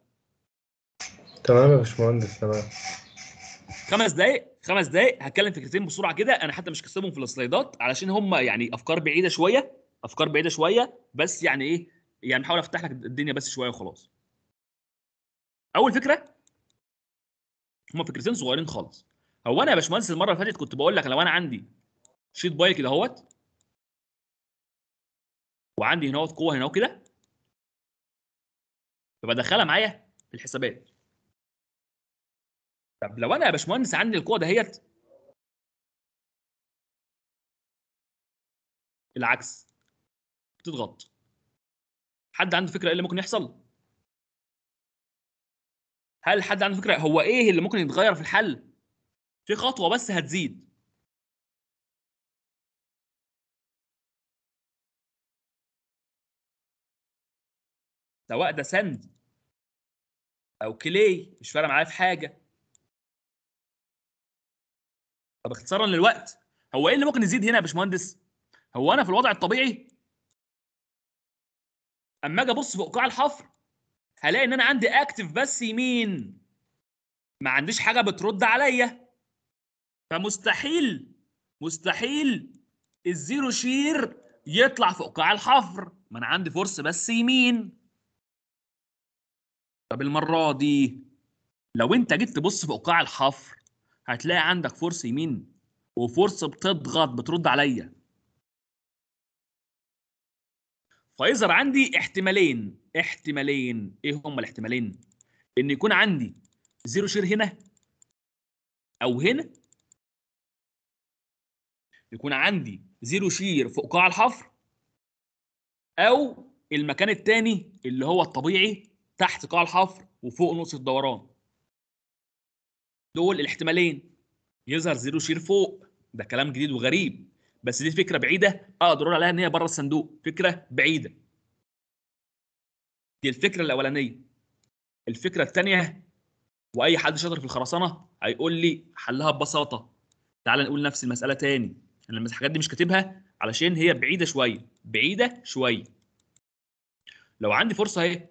تمام يا باشمهندس تمام خمس دقايق خمس دقايق هتكلم فكرتين بسرعه كده انا حتى مش كسبهم في السلايدات علشان هم يعني افكار بعيده شويه افكار بعيده شويه بس يعني ايه يعني بحاول افتح لك الدنيا بس شويه وخلاص اول فكره هما فكرتين صغيرين خالص هو انا يا باشمهندس المره اللي فاتت كنت بقول لك لو انا عندي شيت باي كده اهوت وعندي هنا قوه هنا كده فبدخلها معايا في الحسابات طب لو انا يا باشمهندس عندي القوه دهيت العكس بتضغط حد عنده فكره ايه اللي ممكن يحصل هل حد عنده فكره هو ايه اللي ممكن يتغير في الحل في خطوه بس هتزيد سواء ده سند او كلي مش فارقه معايا في حاجه طب اختصارا للوقت هو ايه اللي ممكن يزيد هنا يا باشمهندس هو انا في الوضع الطبيعي اما اجي ابص في قاع الحفر هلاقي ان انا عندي اكتف بس يمين ما عنديش حاجه بترد عليا فمستحيل مستحيل الزيرو شير يطلع في قاع الحفر ما انا عندي فرصه بس يمين طب المره دي لو انت جيت تبص في قاع الحفر هتلاقي عندك فرصه يمين وفرصه بتضغط بترد عليا فيظهر عندي احتمالين احتمالين ايه هما الاحتمالين ان يكون عندي زيرو شير هنا او هنا يكون عندي زيرو شير فوق قاع الحفر او المكان الثاني اللي هو الطبيعي تحت قاع الحفر وفوق نقطه الدوران دول الاحتمالين يظهر زيرو شير فوق ده كلام جديد وغريب بس دي فكره بعيده اقدر آه، اقول عليها ان هي بره الصندوق فكره بعيده دي الفكره الاولانيه الفكره الثانيه واي حد شاطر في الخرسانه هيقول لي حلها ببساطه تعال نقول نفس المساله ثاني انا الحاجات دي مش كاتبها علشان هي بعيده شويه بعيده شويه لو عندي فرصه اهي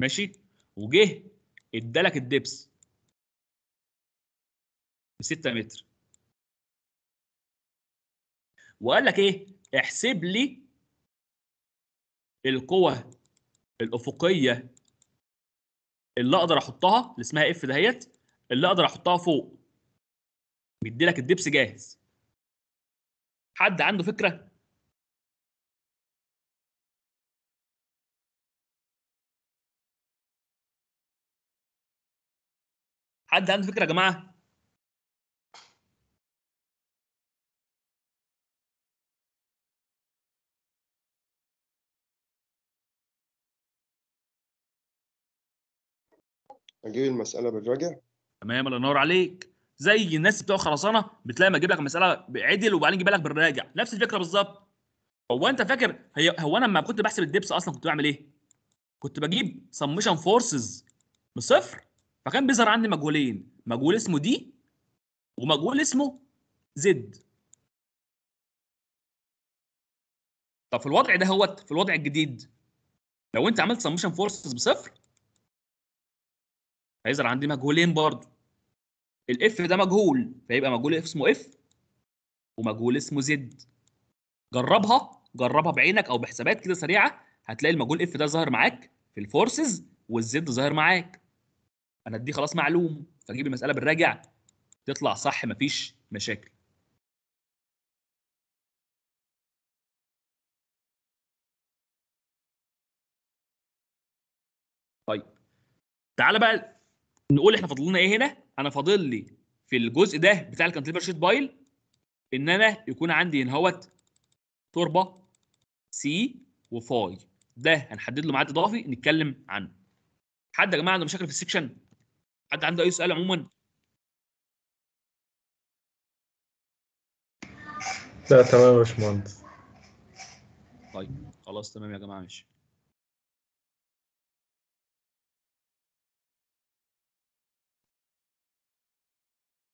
ماشي وجه ادالك الدبس ب 6 متر وقال لك ايه احسب لي القوة الأفقية اللي أقدر أحطها اللي اسمها اف دهيت اللي أقدر أحطها فوق بيدي لك الدبس جاهز حد عنده فكرة حد عنده فكرة يا جماعة اجيب المساله بالراجع تمام الله ينور عليك زي الناس بتوع خرسانه بتلاقي ما اجيب لك المساله عدل وبعدين اجيبها لك بالراجع نفس الفكره بالظبط هو انت فاكر هي هو انا لما كنت بحسب الدبس اصلا كنت بعمل ايه؟ كنت بجيب سمشن فورسز من صفر فكان بيظهر عندي مجهولين مجهول اسمه دي ومجهول اسمه زد طب في الوضع ده هوت في الوضع الجديد لو انت عملت سمشن فورسز بصفر هيظهر عندي مجهولين برضو الاف ده مجهول فيبقى مجهول اف اسمه اف ومجهول اسمه زد جربها جربها بعينك او بحسابات كده سريعه هتلاقي المجهول اف ده ظاهر معاك في الفورسز والزد ظاهر معاك انا دي خلاص معلوم فاجيب المساله بالراجع تطلع صح مفيش مشاكل طيب تعالى بقى نقول احنا فاضل لنا ايه هنا انا فاضل لي في الجزء ده بتاع الكانتليفر شيت بايل ان انا يكون عندي هوت تربه سي وفاي ده هنحدد له ميعاد اضافي نتكلم عنه حد يا جماعه عنده مشاكل في السكشن حد عنده اي سؤال عموما لا تمام يا باشمهندس طيب خلاص تمام يا جماعه ماشي